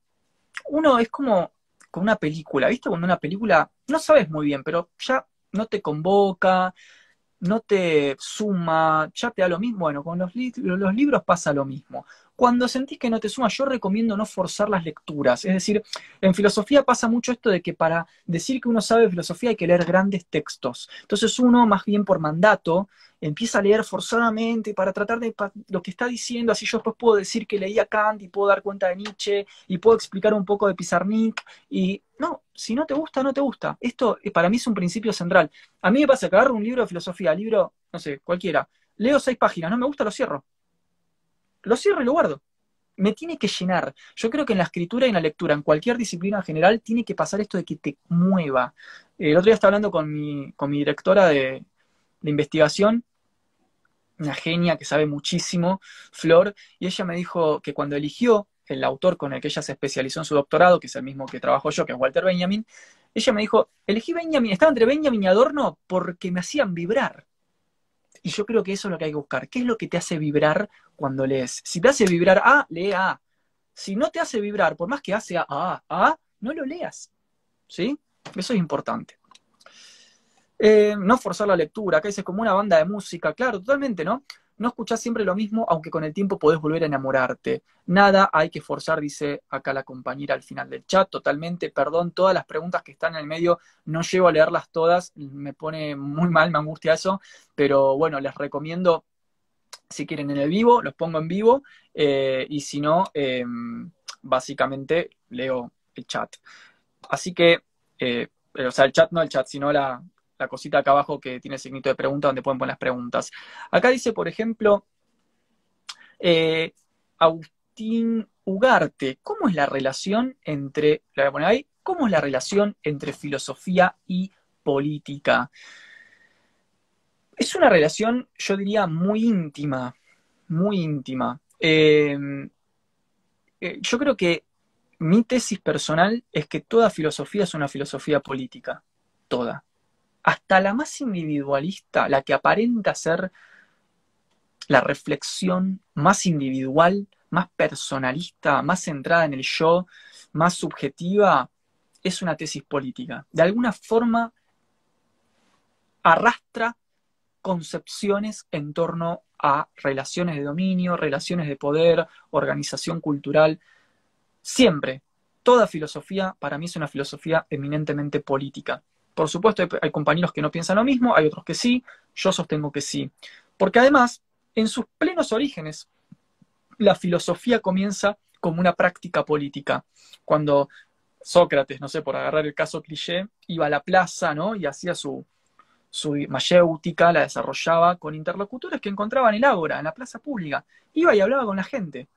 A: Uno es como con una película, ¿viste? Cuando una película no sabes muy bien, pero ya no te convoca, no te suma, ya te da lo mismo. Bueno, con los, los libros pasa lo mismo. Cuando sentís que no te suma, yo recomiendo no forzar las lecturas. Es decir, en filosofía pasa mucho esto de que para decir que uno sabe filosofía hay que leer grandes textos. Entonces uno, más bien por mandato, empieza a leer forzadamente para tratar de lo que está diciendo, así yo después puedo decir que leí a Kant y puedo dar cuenta de Nietzsche y puedo explicar un poco de Pizarnik y no, si no te gusta, no te gusta. Esto eh, para mí es un principio central. A mí me pasa que agarro un libro de filosofía, libro, no sé, cualquiera, leo seis páginas, no me gusta, lo cierro lo cierro y lo guardo. Me tiene que llenar. Yo creo que en la escritura y en la lectura, en cualquier disciplina general, tiene que pasar esto de que te mueva. El otro día estaba hablando con mi, directora de, de investigación, una genia que sabe muchísimo, Flor, y ella me dijo que cuando eligió el autor con el que ella se especializó en su doctorado, que es el mismo que trabajo yo, que es Walter Benjamin, ella me dijo, elegí Benjamin, estaba entre Benjamin y Adorno porque me hacían vibrar. Y yo creo que eso es lo que hay que buscar. ¿Qué es lo que te hace vibrar cuando lees? Si te hace vibrar A, lee A. Si no te hace vibrar, por más que hace A, A, A, no lo leas. ¿Sí? Eso es importante. Eh, no forzar la lectura, que es como una banda de música, claro, totalmente, ¿no? No escuchás siempre lo mismo, aunque con el tiempo podés volver a enamorarte. Nada hay que forzar, dice acá la compañera al final del chat. Totalmente, perdón, todas las preguntas que están en el medio, no llego a leerlas todas, me pone muy mal, me angustia eso, pero bueno, les recomiendo, si quieren en el vivo, los pongo en vivo, eh, y si no, em, básicamente leo el chat. Así que, eh, o sea, el chat no el chat, sino la, la cosita acá abajo que tiene el signito de pregunta donde pueden poner las preguntas. Acá dice, por ejemplo, eh, Agustín Ugarte, ¿cómo es la relación entre, la ahí, cómo es la relación entre filosofía y política? Es una relación, yo diría, muy íntima, muy íntima. Em, eh, yo creo que mi tesis personal es que toda filosofía es una filosofía política, toda hasta la más individualista, la que aparenta ser la reflexión más individual, más personalista, más centrada en el yo, más subjetiva, es una tesis política. De alguna forma arrastra concepciones en torno a relaciones de dominio, relaciones de poder, organización cultural. Siempre, toda filosofía para mí es una filosofía eminentemente política. Por supuesto, hay, compañeros que no piensan lo mismo, hay otros que sí, yo sostengo que sí. Porque además, en sus plenos orígenes, la filosofía comienza como una práctica política. Cuando Sócrates, no sé, por agarrar el caso cliché, iba a la plaza, ¿no? Y hacía su, su mayéutica, la desarrollaba con interlocutores que encontraban en el ágora, en la plaza pública. Iba y hablaba con la gente.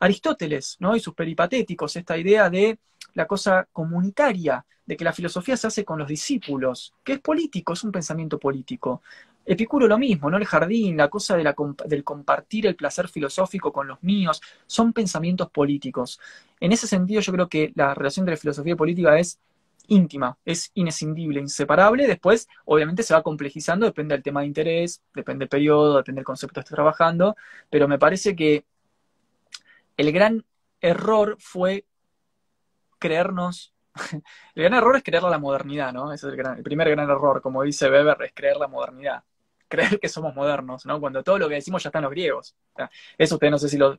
A: Aristóteles ¿no? y sus peripatéticos, esta idea de la cosa comunitaria, de que la filosofía se hace con los discípulos, que es político, es un pensamiento político. Epicuro lo mismo, ¿no? El jardín, la cosa del compartir el placer filosófico con los míos, son pensamientos políticos. En ese sentido, yo creo que la relación de la filosofía y política es íntima, es inescindible, inseparable. Después, obviamente, se va complejizando, depende del tema de interés, depende del periodo, depende del concepto que esté trabajando, pero me parece que el gran error fue creernos, el gran error es creer la modernidad, ¿no? Ese es el, gran, el primer gran error, como dice Weber, es creer la modernidad, creer que somos modernos, ¿no? Cuando todo lo que decimos ya están los griegos. eso ustedes no sé si lo,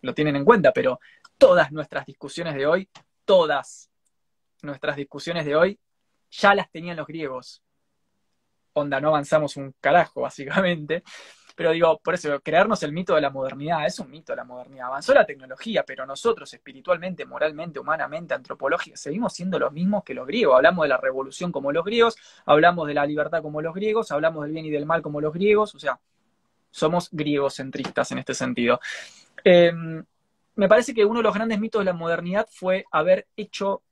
A: lo tienen en cuenta, pero todas nuestras discusiones de hoy, todas nuestras discusiones de hoy, ya las tenían los griegos. Onda, no avanzamos un carajo, básicamente. Pero digo, por eso, crearnos el mito de la modernidad, es un mito de la modernidad. Avanzó la tecnología, pero nosotros espiritualmente, moralmente, humanamente, antropológica, seguimos siendo los mismos que los griegos. Hablamos de la revolución como los griegos, hablamos de la libertad como los griegos, hablamos del bien y del mal como los griegos, o sea, somos griegocentristas en este sentido. Em, me parece que uno de los grandes mitos de la modernidad fue haber hecho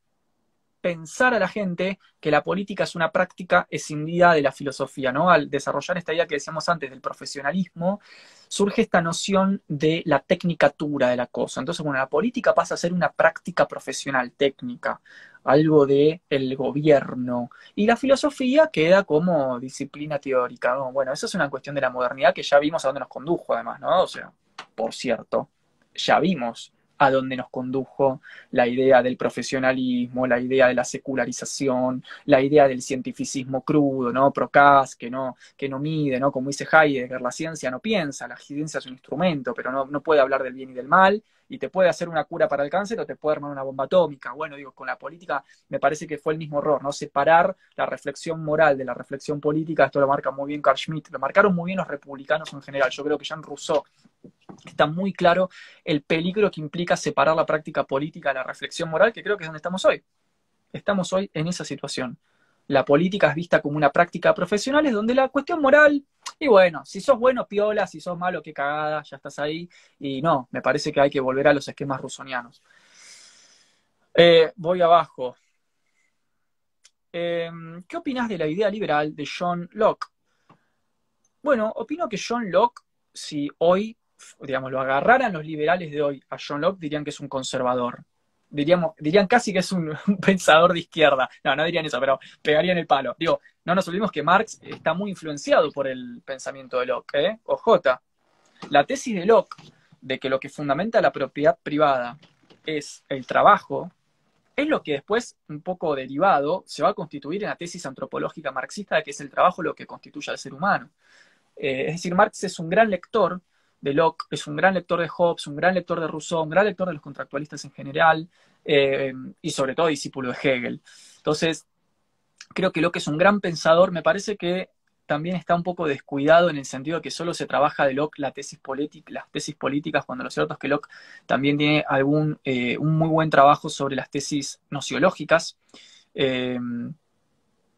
A: pensar a la gente que la política es una práctica escindida de la filosofía, ¿no? Al desarrollar esta idea que decíamos antes del profesionalismo, surge esta noción de la tecnicatura de la cosa. Entonces, bueno, la política pasa a ser una práctica profesional, técnica, algo de el gobierno. Y la filosofía queda como disciplina teórica, Bueno, eso es una cuestión de la modernidad que ya vimos a dónde nos condujo, además, ¿no? O sea, por cierto, ya vimos a donde nos condujo la idea del profesionalismo, la idea de la secularización, la idea del cientificismo crudo, ¿no? Procas, que no, que no mide, ¿no? Como dice Heidegger, la ciencia no piensa, la ciencia es un instrumento, pero no puede hablar del bien y del mal, y te puede hacer una cura para el cáncer o te puede armar una bomba atómica. Bueno, digo, con la política me parece que fue el mismo error, ¿no? Separar la reflexión moral de la reflexión política, esto lo marca muy bien Carl Schmitt, lo marcaron muy bien los republicanos en general, yo creo que Jean Rousseau está muy claro el peligro que implica separar la práctica política de la reflexión moral, que creo que es donde estamos hoy. Estamos hoy en esa situación la política es vista como una práctica profesional, es donde la cuestión moral, y bueno, si sos bueno, piola, si sos malo, qué cagada, ya estás ahí, y no, me parece que hay que volver a los esquemas rusonianos. Eh, voy abajo. Em, ¿Qué opinas de la idea liberal de John Locke? Bueno, opino que John Locke, si hoy, digamos, lo agarraran los liberales de hoy a John Locke, dirían que es un conservador dirían casi que es un, pensador de izquierda. No, no dirían eso, pero pegarían el palo. Digo, no nos olvidemos que Marx está muy influenciado por el pensamiento de Locke, ¿eh? OJ. La tesis de Locke de que lo que fundamenta la propiedad privada es el trabajo, es lo que después, un poco derivado, se va a constituir en la tesis antropológica marxista de que es el trabajo lo que constituye al ser humano. Eh, es decir, Marx es un gran lector de Locke, es un gran lector de Hobbes, un gran lector de Rousseau, un gran lector de los contractualistas en general eh, y sobre todo discípulo de Hegel. Entonces, creo que Locke es un gran pensador, me parece que también está un poco descuidado en el sentido de que solo se trabaja de Locke la tesis las tesis políticas, cuando lo cierto es que Locke también tiene algún, eh, un muy buen trabajo sobre las tesis nociológicas. Eh,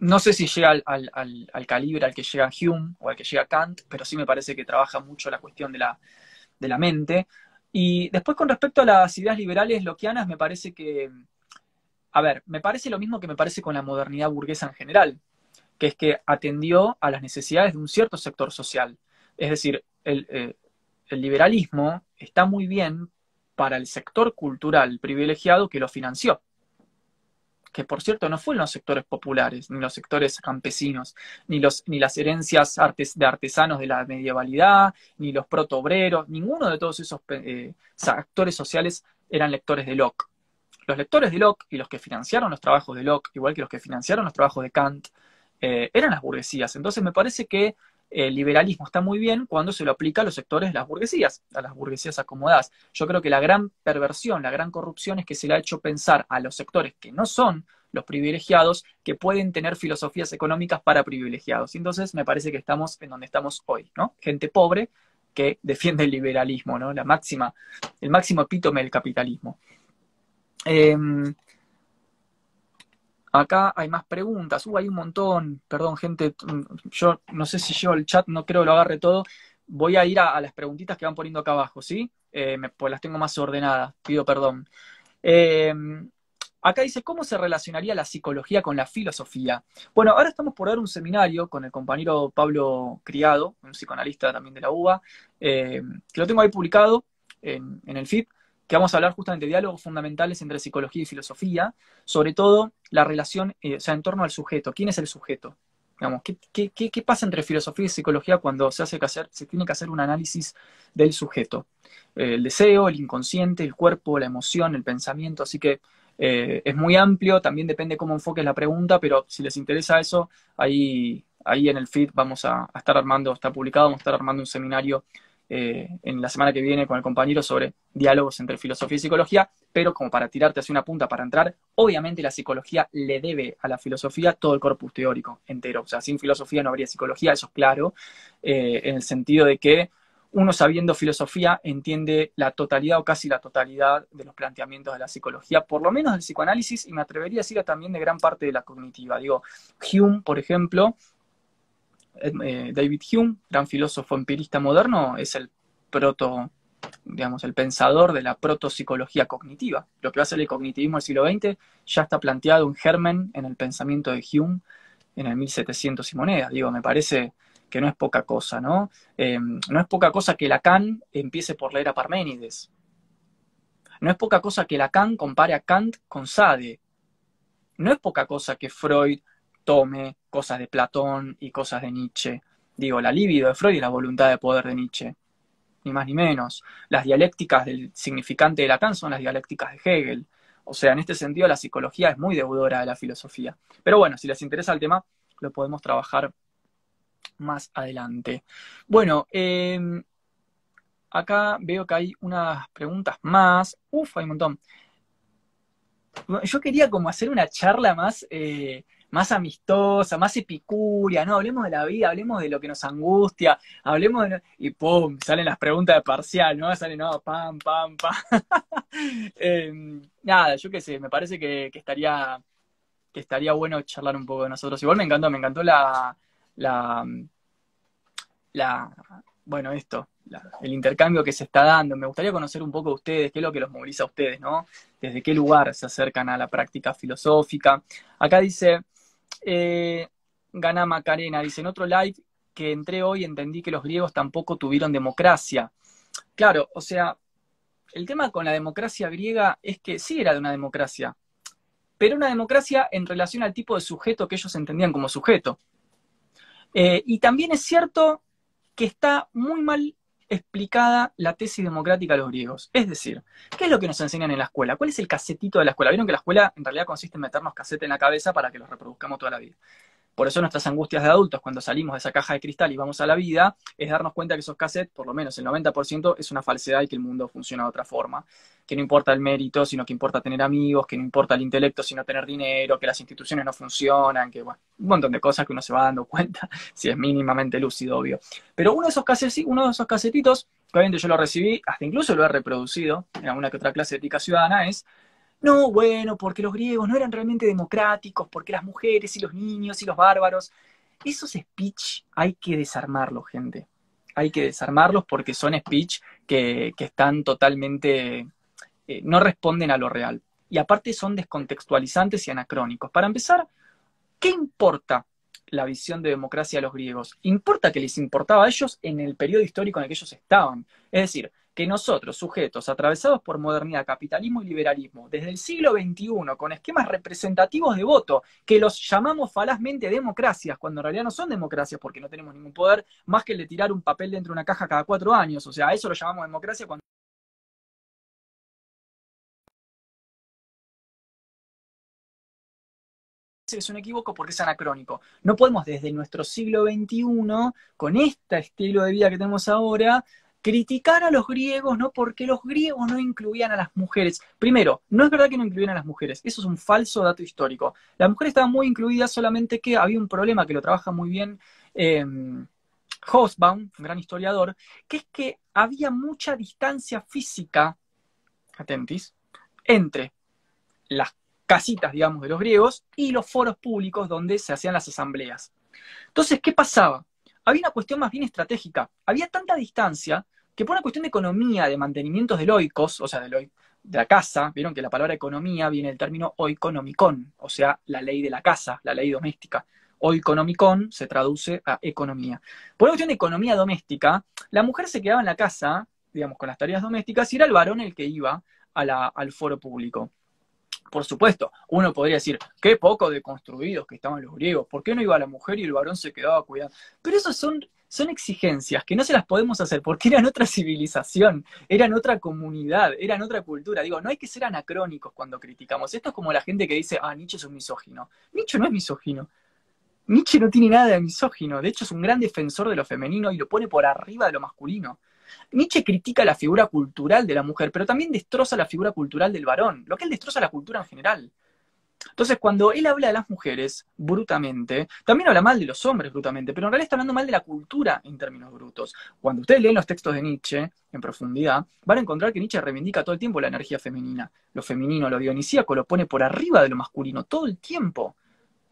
A: no sé si llega al, calibre al que llega Hume o al que llega Kant, pero sí me parece que trabaja mucho la cuestión de la, mente. Y después con respecto a las ideas liberales loquianas, me parece que, a ver, me parece lo mismo que me parece con la modernidad burguesa en general, que es que atendió a las necesidades de un cierto sector social. Es decir, el eh, liberalismo está muy bien para el sector cultural privilegiado que lo financió que por cierto no fueron los sectores populares, ni los sectores campesinos, ni, los, ni las herencias artes, de artesanos de la medievalidad, ni los proto-obreros, ninguno de todos esos eh, actores sociales eran lectores de Locke. Los lectores de Locke y los que financiaron los trabajos de Locke, igual que los que financiaron los trabajos de Kant, eh, eran las burguesías. Entonces me parece que el liberalismo está muy bien cuando se lo aplica a los sectores de las burguesías, a las burguesías acomodadas. Yo creo que la gran perversión, la gran corrupción es que se le ha hecho pensar a los sectores que no son los privilegiados, que pueden tener filosofías económicas para privilegiados. Y Entonces, me parece que estamos en donde estamos hoy, ¿no? Gente pobre que defiende el liberalismo, ¿no? La máxima, el máximo epítome del capitalismo. Em, Acá hay más preguntas, hubo uh, hay un montón, perdón gente, mm, yo no sé si yo el chat, no creo que lo agarre todo, voy a ir a, las preguntitas que van poniendo acá abajo, ¿sí? Eh, pues las tengo más ordenadas, pido perdón. Em, acá dice, ¿cómo se relacionaría la psicología con la filosofía? Bueno, ahora estamos por dar un seminario con el compañero Pablo Criado, un psicoanalista también de la UBA, eh, que lo tengo ahí publicado en, en el FIP que vamos a hablar justamente de diálogos fundamentales entre psicología y filosofía, sobre todo la relación, eh, o sea, en torno al sujeto. ¿Quién es el sujeto? Digamos, ¿qué, pasa entre filosofía y psicología cuando se, hace que hacer, se tiene que hacer un análisis del sujeto? Eh, el deseo, el inconsciente, el cuerpo, la emoción, el pensamiento, así que eh, es muy amplio, también depende cómo enfoques la pregunta, pero si les interesa eso, ahí, ahí en el feed vamos a estar armando, está publicado, vamos a estar armando un seminario eh, en la semana que viene con el compañero sobre diálogos entre filosofía y psicología, pero como para tirarte hacia una punta para entrar, obviamente la psicología le debe a la filosofía todo el corpus teórico entero. O sea, sin filosofía no habría psicología, eso es claro, eh, en el sentido de que uno sabiendo filosofía entiende la totalidad o casi la totalidad de los planteamientos de la psicología, por lo menos del psicoanálisis y me atrevería a decir también de gran parte de la cognitiva. Digo, Hume, por ejemplo, eh, David Hume, gran filósofo empirista moderno, es el proto, digamos, el pensador de la protopsicología cognitiva. Lo que va a ser el cognitivismo del siglo XX ya está planteado un germen en el pensamiento de Hume en el 1700 y monedas. Digo, me parece que no es poca cosa, ¿no? Eh, no es poca cosa que Lacan empiece por leer a Parménides. No es poca cosa que Lacan compare a Kant con Sade. No es poca cosa que Freud tome cosas de Platón y cosas de Nietzsche. Digo, la libido de Freud y la voluntad de poder de Nietzsche, ni más ni menos. Las dialécticas del significante de Lacan son las dialécticas de Hegel. O sea, en este sentido la psicología es muy deudora de la filosofía. Pero bueno, si les interesa el tema, lo podemos trabajar más adelante. Bueno, em, acá veo que hay unas preguntas más. Uf, hay un montón. Yo quería como hacer una charla más eh, más amistosa, más epicúrea, ¿no? Hablemos de la vida, hablemos de lo que nos angustia, hablemos de... Y ¡pum! Salen las preguntas de parcial, ¿no? Salen, no, pam, pam, pam. Em, nada, yo qué sé, me parece que, estaría que estaría bueno charlar un poco de nosotros. Igual me encantó, me encantó la... la, bueno, esto, el intercambio que se está dando. Me gustaría conocer un poco de ustedes, qué es lo que los moviliza a ustedes, ¿no? Desde qué lugar se acercan a la práctica filosófica. Acá dice, eh, gana Macarena dice, en otro live que entré hoy entendí que los griegos tampoco tuvieron democracia. Claro, o sea, el tema con la democracia griega es que sí era de una democracia, pero una democracia en relación al tipo de sujeto que ellos entendían como sujeto. Eh, y también es cierto que está muy mal explicada la tesis democrática a los griegos. Es decir, ¿qué es lo que nos enseñan en la escuela? ¿Cuál es el casetito de la escuela? Vieron que la escuela en realidad consiste en meternos casete en la cabeza para que los reproduzcamos toda la vida. Por eso nuestras angustias de adultos, cuando salimos de esa caja de cristal y vamos a la vida, es darnos cuenta que esos cassettes, por lo menos el 90%, es una falsedad y que el mundo funciona de otra forma. Que no importa el mérito, sino que importa tener amigos, que no importa el intelecto, sino tener dinero, que las instituciones no funcionan, que bueno, un montón de cosas que uno se va dando cuenta, si es mínimamente lúcido, obvio. Pero uno de esos cassettes, uno de esos casetitos, obviamente yo lo recibí, hasta incluso lo he reproducido en alguna que otra clase de ética ciudadana, es no, bueno, porque los griegos no eran realmente democráticos, porque las mujeres y los niños y los bárbaros. Esos speech hay que desarmarlos, gente. Hay que desarmarlos porque son speech que, están totalmente, eh, no responden a lo real. Y aparte son descontextualizantes y anacrónicos. Para empezar, ¿qué importa la visión de democracia a los griegos? Importa que les importaba a ellos en el periodo histórico en el que ellos estaban. Es decir, que nosotros, sujetos atravesados por modernidad, capitalismo y liberalismo, desde el siglo XXI, con esquemas representativos de voto, que los llamamos falazmente democracias, cuando en realidad no son democracias porque no tenemos ningún poder más que el de tirar un papel dentro de una caja cada cuatro años, o sea, eso lo llamamos democracia cuando...
B: es un equívoco porque es anacrónico.
A: No podemos desde nuestro siglo XXI, con este estilo de vida que tenemos ahora, criticar a los griegos, ¿no? Porque los griegos no incluían a las mujeres. Primero, no es verdad que no incluían a las mujeres, eso es un falso dato histórico. Las mujeres estaban muy incluidas, solamente que había un problema que lo trabaja muy bien eh, un gran historiador, que es que había mucha distancia física, atentis, entre las casitas, digamos, de los griegos y los foros públicos donde se hacían las asambleas. Entonces, ¿qué pasaba? había una cuestión más bien estratégica. Había tanta distancia que por una cuestión de economía, de mantenimientos de loicos, o sea, de la casa, vieron que la palabra economía viene del término oiconomicón, o sea, la ley de la casa, la ley doméstica. Oiconomicón se traduce a economía. Por una cuestión de economía doméstica, la mujer se quedaba en la casa, digamos, con las tareas domésticas, y era el varón el que iba al foro público. Por supuesto, uno podría decir, qué poco deconstruidos que estaban los griegos, ¿por qué no iba la mujer y el varón se quedaba cuidando? Pero esas son, son exigencias que no se las podemos hacer porque eran otra civilización, eran otra comunidad, eran otra cultura. Digo, no hay que ser anacrónicos cuando criticamos. Esto es como la gente que dice, ah, Nietzsche es un misógino. Nietzsche no es misógino. Nietzsche no tiene nada de misógino, de hecho es un gran defensor de lo femenino y lo pone por arriba de lo masculino. Nietzsche critica la figura cultural de la mujer, pero también destroza la figura cultural del varón, lo que él destroza la cultura en general. Entonces, cuando él habla de las mujeres brutamente, también habla mal de los hombres brutamente, pero en realidad está hablando mal de la cultura en términos brutos. Cuando ustedes leen los textos de Nietzsche en profundidad, van a encontrar que Nietzsche reivindica todo el tiempo la energía femenina. Lo femenino, lo dionisíaco, lo pone por arriba de lo masculino todo el tiempo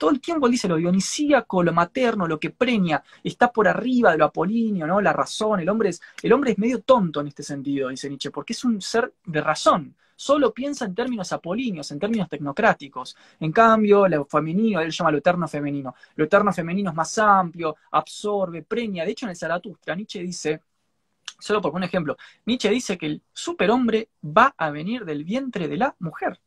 A: todo el tiempo él dice lo dionisíaco, lo materno, lo que preña, está por arriba de lo apolíneo, ¿no? La razón, el hombre es, el hombre es medio tonto en este sentido, dice Nietzsche, porque es un ser de razón, solo piensa en términos apolíneos, en términos tecnocráticos. En cambio, lo femenino, él llama lo eterno femenino. Lo eterno femenino es más amplio, absorbe, preña. De hecho, en el Zaratustra, Nietzsche dice, solo por un ejemplo, Nietzsche dice que el superhombre va a venir del vientre de la mujer.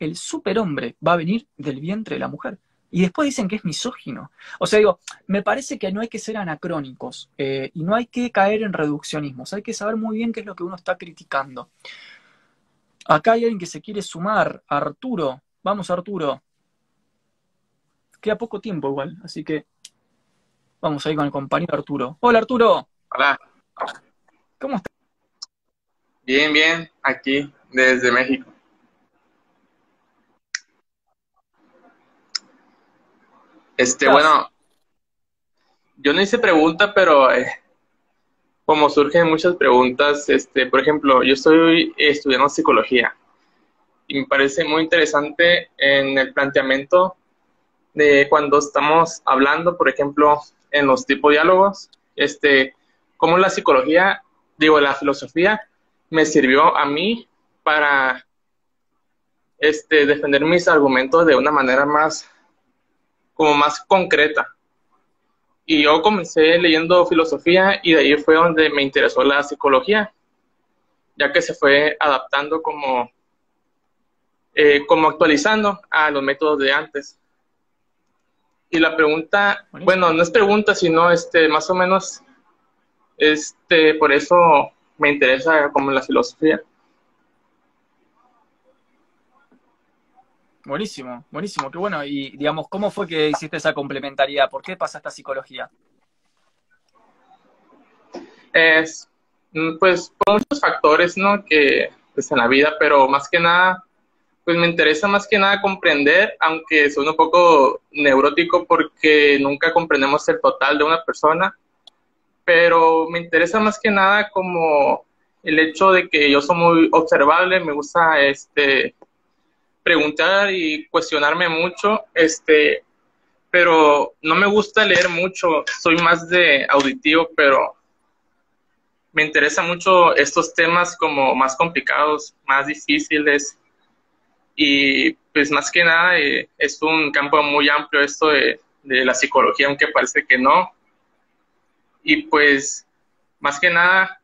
A: El superhombre va a venir del vientre de la mujer. Y después dicen que es misógino. O sea, digo, me parece que no hay que ser anacrónicos eh, y no hay que caer en reduccionismos. Hay que saber muy bien qué es lo que uno está criticando. Acá hay alguien que se quiere sumar. Arturo. Vamos, Arturo. Queda poco tiempo igual, así que vamos ahí con el compañero Arturo. Hola, Arturo. Hola. ¿Cómo
B: estás? Bien, bien, aquí desde México. Este, bueno, yo no hice pregunta, pero eh, como surgen muchas preguntas, este, por ejemplo, yo estoy estudiando psicología y me parece muy interesante en el planteamiento de cuando estamos hablando, por ejemplo, en los tipos de diálogos, este, cómo la psicología, digo, la filosofía me sirvió a mí para este, defender mis argumentos de una manera más como más concreta. Y yo comencé leyendo filosofía y de ahí fue donde me interesó la psicología, ya que se fue adaptando como, eh, como actualizando a los métodos de antes. Y la pregunta, bueno, no es pregunta, sino este, más o menos, este, por eso me interesa como la filosofía.
A: Buenísimo, buenísimo, qué bueno. Y digamos, ¿cómo fue que hiciste esa complementariedad? ¿Por qué pasa esta psicología?
B: Es, mm, pues por muchos factores, ¿no? Que pues, en la vida, pero más que nada, pues me interesa más que nada comprender, aunque soy un poco neurótico porque nunca comprendemos el total de una persona, pero me interesa más que nada como el hecho de que yo soy muy observable, me gusta este preguntar y cuestionarme mucho, este, pero no me gusta leer mucho, soy más de auditivo, pero me interesa mucho estos temas como más complicados, más difíciles y pues más que nada eh, es un campo muy amplio esto de, de la psicología, aunque parece que no. Y pues más que nada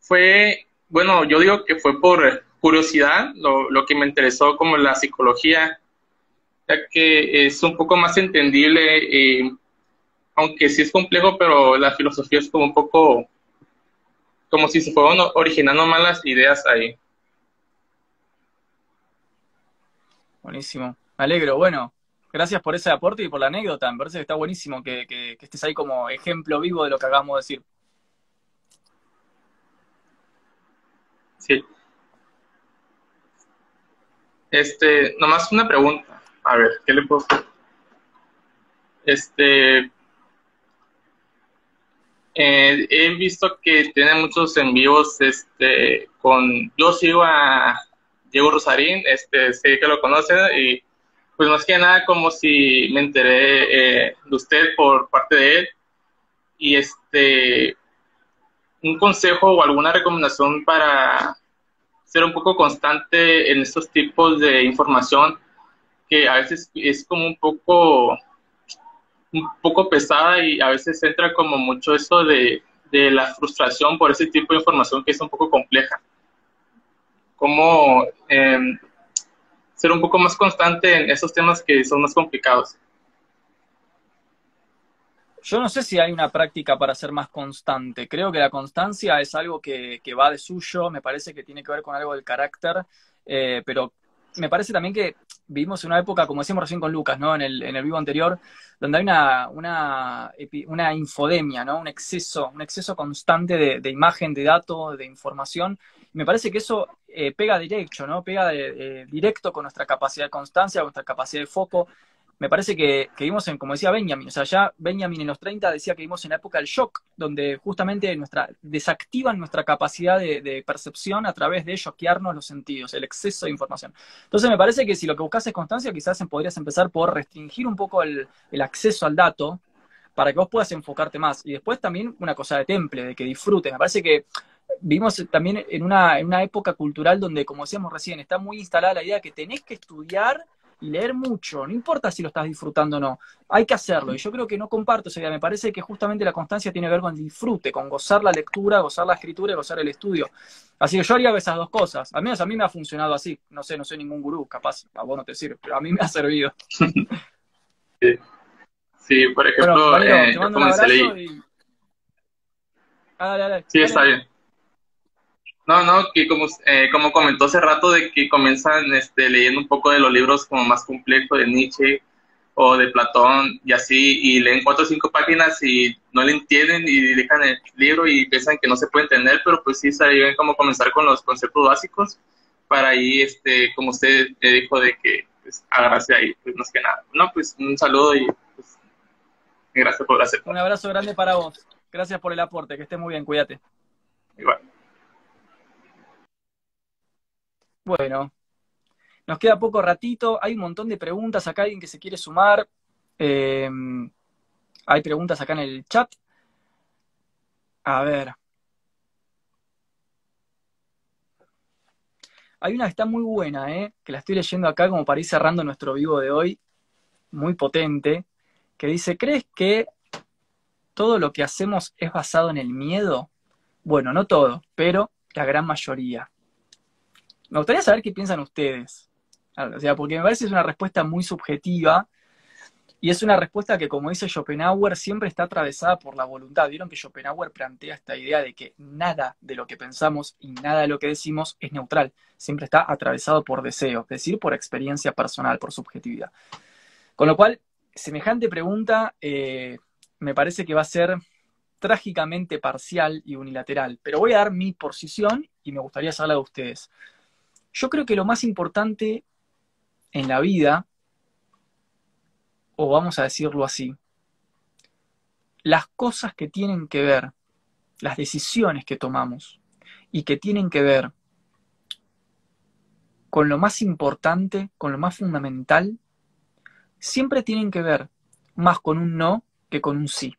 B: fue, bueno, yo digo que fue por curiosidad, lo, que me interesó como la psicología, ya que es un poco más entendible, eh, aunque sí es complejo, pero la filosofía es como un poco, como si se fueran originando malas ideas ahí.
A: Buenísimo, me alegro. Bueno, gracias por ese aporte y por la anécdota. Me parece que está buenísimo que, estés ahí como ejemplo vivo de lo que acabamos
B: de decir. Sí. Este, nomás una pregunta. A ver, ¿qué le puedo hacer? Este, eh, he visto que tiene muchos envíos, este, con, yo sigo a Diego Rosarín, este, sé que lo conocen y pues más que nada como si me enteré eh, de usted por parte de él y este, un consejo o alguna recomendación para ser un poco constante en estos tipos de información que a veces es como un poco un poco pesada y a veces entra como mucho eso de, la frustración por ese tipo de información que es un poco compleja. Como em, ser un poco más constante en esos temas que son más complicados. Yo no sé si hay una práctica para ser más
A: constante. Creo que la constancia es algo que, que va de suyo, me parece que tiene que ver con algo del carácter, eh, pero me parece también que vivimos en una época, como decíamos recién con Lucas, ¿no? En el, en el vivo anterior, donde hay una, una, una infodemia, ¿no? Un exceso, un exceso constante de, de imagen, de datos, de información. Me parece que eso eh, pega directo, ¿no? Pega directo con nuestra capacidad de constancia, con nuestra capacidad de foco me parece que, que, vimos en, como decía Benjamin, o sea, ya Benjamin en los 30 decía que vivimos en la época del shock, donde justamente nuestra, desactivan nuestra capacidad de, percepción a través de shockearnos los sentidos, el exceso de información. Entonces me parece que si lo que buscas es constancia, quizás podrías empezar por restringir un poco el, acceso al dato, para que vos puedas enfocarte más. Y después también una cosa de temple, de que disfrutes. Me parece que vivimos también en una, en una época cultural donde, como decíamos recién, está muy instalada la idea de que tenés que estudiar leer mucho, no importa si lo estás disfrutando o no, hay que hacerlo. Y yo creo que no comparto esa idea. Me parece que justamente la constancia tiene que ver con disfrute, con gozar la lectura, gozar la escritura y gozar el estudio. Así que yo haría esas dos cosas. Al menos a mí me ha funcionado así. No sé, no soy ningún gurú, capaz a vos no te sirve, pero a mí me ha
B: servido. Sí, por ejemplo, eh, un ah, Sí, está bien. No, no, que eh, como, comentó hace rato, de que comienzan este, leyendo un poco de los libros como más complejos de Nietzsche o de Platón y así, y leen cuatro o cinco páginas y no le entienden y dejan el libro y piensan que no se puede entender, pero pues sí saben cómo comenzar con los conceptos básicos para ahí, este, como usted eh, dijo, de que pues, agarrarse ahí, pues más que nada. No, pues un saludo y pues, gracias por hacer Un abrazo
A: grande para vos. Gracias por el aporte, que estés muy bien, cuídate. Igual. Bueno, nos queda poco ratito, hay un montón de preguntas, acá alguien que se quiere sumar, em, hay preguntas acá en el chat. A ver. Hay una que está muy buena, eh, que la estoy leyendo acá como para ir cerrando nuestro vivo de hoy, muy potente, que dice, ¿crees que todo lo que hacemos es basado en el miedo? Bueno, no todo, pero la gran mayoría. Me gustaría saber qué piensan ustedes. O sea, porque me parece que es una respuesta muy subjetiva y es una respuesta que, como dice Schopenhauer, siempre está atravesada por la voluntad. Vieron que Schopenhauer plantea esta idea de que nada de lo que pensamos y nada de lo que decimos es neutral. Siempre está atravesado por deseo, es decir, por experiencia personal, por subjetividad. Con lo cual, semejante pregunta eh, me parece que va a ser trágicamente parcial y unilateral, pero voy a dar mi posición y me gustaría saber la de ustedes. Yo creo que lo más importante en la vida, o vamos a decirlo así, las cosas que tienen que ver, las decisiones que tomamos y que tienen que ver con lo más importante, con lo más fundamental, siempre tienen que ver más con un no que con un sí.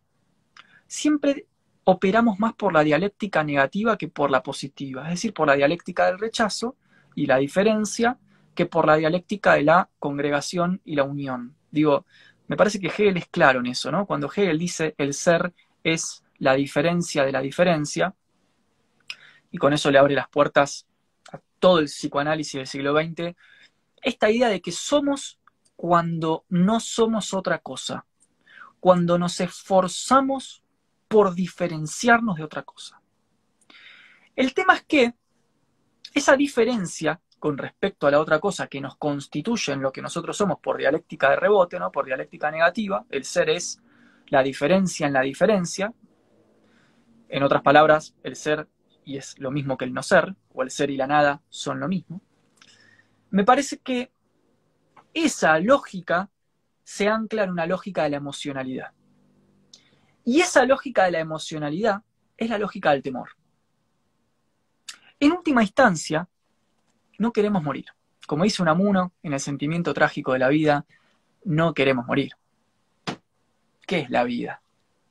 A: Siempre operamos más por la dialéctica negativa que por la positiva, es decir, por la dialéctica del rechazo y la diferencia que por la dialéctica de la congregación y la unión. Digo, me parece que Hegel es claro en eso, ¿no? Cuando Hegel dice el ser es la diferencia de la diferencia, y con eso le abre las puertas a todo el psicoanálisis del siglo XX, esta idea de que somos cuando no somos otra cosa, cuando nos esforzamos por diferenciarnos de otra cosa. El tema es que esa diferencia con respecto a la otra cosa que nos constituye en lo que nosotros somos por dialéctica de rebote, ¿no? por dialéctica negativa, el ser es la diferencia en la diferencia, en otras palabras, el ser y es lo mismo que el no ser, o el ser y la nada son lo mismo, me parece que esa lógica se ancla en una lógica de la emocionalidad. Y esa lógica de la emocionalidad es la lógica del temor. En última instancia, no queremos morir. Como dice amuno en el sentimiento trágico de la vida, no queremos morir. ¿Qué es la vida?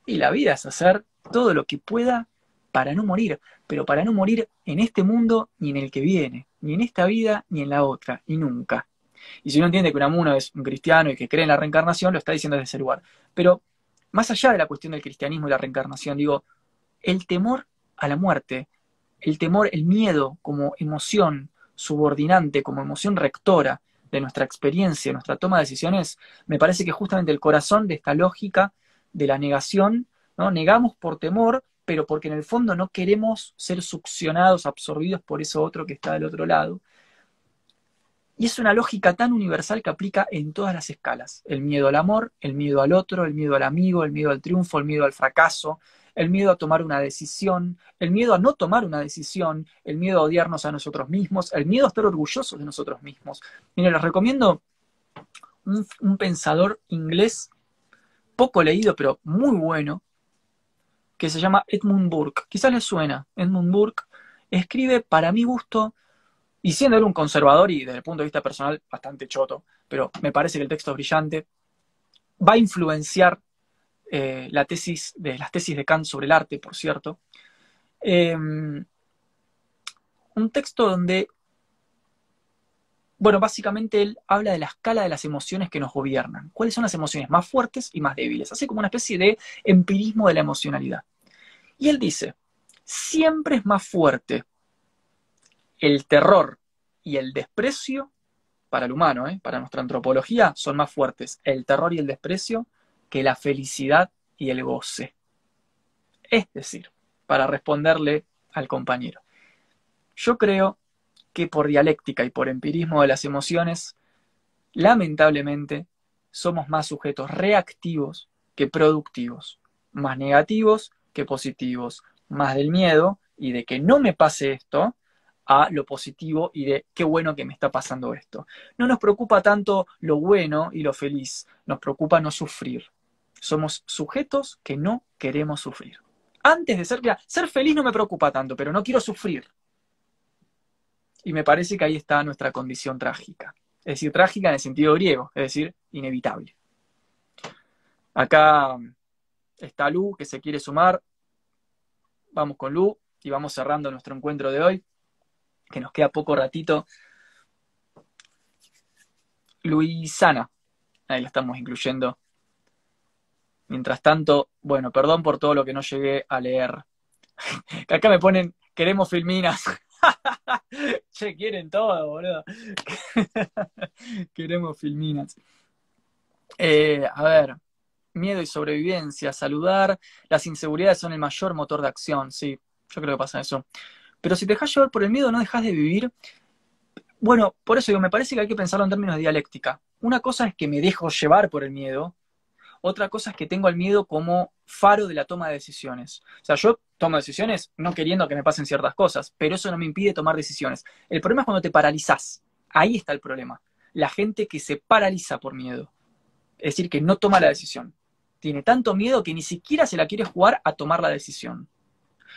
A: Y la vida es hacer todo lo que pueda para no morir, pero para no morir en este mundo ni en el que viene, ni en esta vida ni en la otra, y nunca. Y si uno entiende que amuno es un cristiano y que cree en la reencarnación, lo está diciendo desde ese lugar. Pero más allá de la cuestión del cristianismo y la reencarnación, digo, el temor a la muerte el temor, el miedo como emoción subordinante, como emoción rectora de nuestra experiencia, nuestra toma de decisiones, me parece que justamente el corazón de esta lógica de la negación, ¿no? Negamos por temor, pero porque en el fondo no queremos ser succionados, absorbidos por eso otro que está del otro lado. Y es una lógica tan universal que aplica en todas las escalas. El miedo al amor, el miedo al otro, el miedo al amigo, el miedo al triunfo, el miedo al fracaso, el miedo a tomar una decisión, el miedo a no tomar una decisión, el miedo a odiarnos a nosotros mismos, el miedo a estar orgullosos de nosotros mismos. Mire, les recomiendo un, un pensador inglés, poco leído, pero muy bueno, que se llama Edmund Burke. Quizás les suena. Edmund Burke escribe, para mi gusto, y siendo él un conservador y desde el punto de vista personal bastante choto, pero me parece que el texto es brillante, va a influenciar eh, la tesis de, las tesis de Kant sobre el arte, por cierto, em, un texto donde, bueno, básicamente él habla de la escala de las emociones que nos gobiernan, cuáles son las emociones más fuertes y más débiles, Así como una especie de empirismo de la emocionalidad. Y él dice, siempre es más fuerte el terror y el desprecio para el humano, ¿eh? para nuestra antropología, son más fuertes el terror y el desprecio que la felicidad y el goce. Es decir, para responderle al compañero, yo creo que por dialéctica y por empirismo de las emociones, lamentablemente somos más sujetos reactivos que productivos, más negativos que positivos, más del miedo y de que no me pase esto, a lo positivo y de qué bueno que me está pasando esto. No nos preocupa tanto lo bueno y lo feliz, nos preocupa no sufrir. Somos sujetos que no queremos sufrir. Antes de ser, ser feliz no me preocupa tanto, pero no quiero sufrir. Y me parece que ahí está nuestra condición trágica. Es decir, trágica en el sentido griego, es decir, inevitable. Acá mm, está Lu, que se quiere sumar. Vamos con Lu y vamos cerrando nuestro encuentro de hoy, que nos queda poco ratito. Luisana, ahí la estamos incluyendo. Mientras tanto, bueno, perdón por todo lo que no llegué a leer. Acá me ponen, queremos filminas. che, quieren todo, boludo. queremos filminas. Eh, a ver, miedo y sobrevivencia, saludar. Las inseguridades son el mayor motor de acción, sí, yo creo que pasa eso. Pero si te dejas llevar por el miedo, no dejas de vivir. Bueno, por eso digo, me parece que hay que pensarlo en términos de dialéctica. Una cosa es que me dejo llevar por el miedo, otra cosa es que tengo el miedo como faro de la toma de decisiones. O sea, yo tomo decisiones no queriendo que me pasen ciertas cosas, pero eso no me impide tomar decisiones. El problema es cuando te paralizas. Ahí está el problema. La gente que se paraliza por miedo. Es decir, que no toma la decisión. Tiene tanto miedo que ni siquiera se la quiere jugar a tomar la decisión.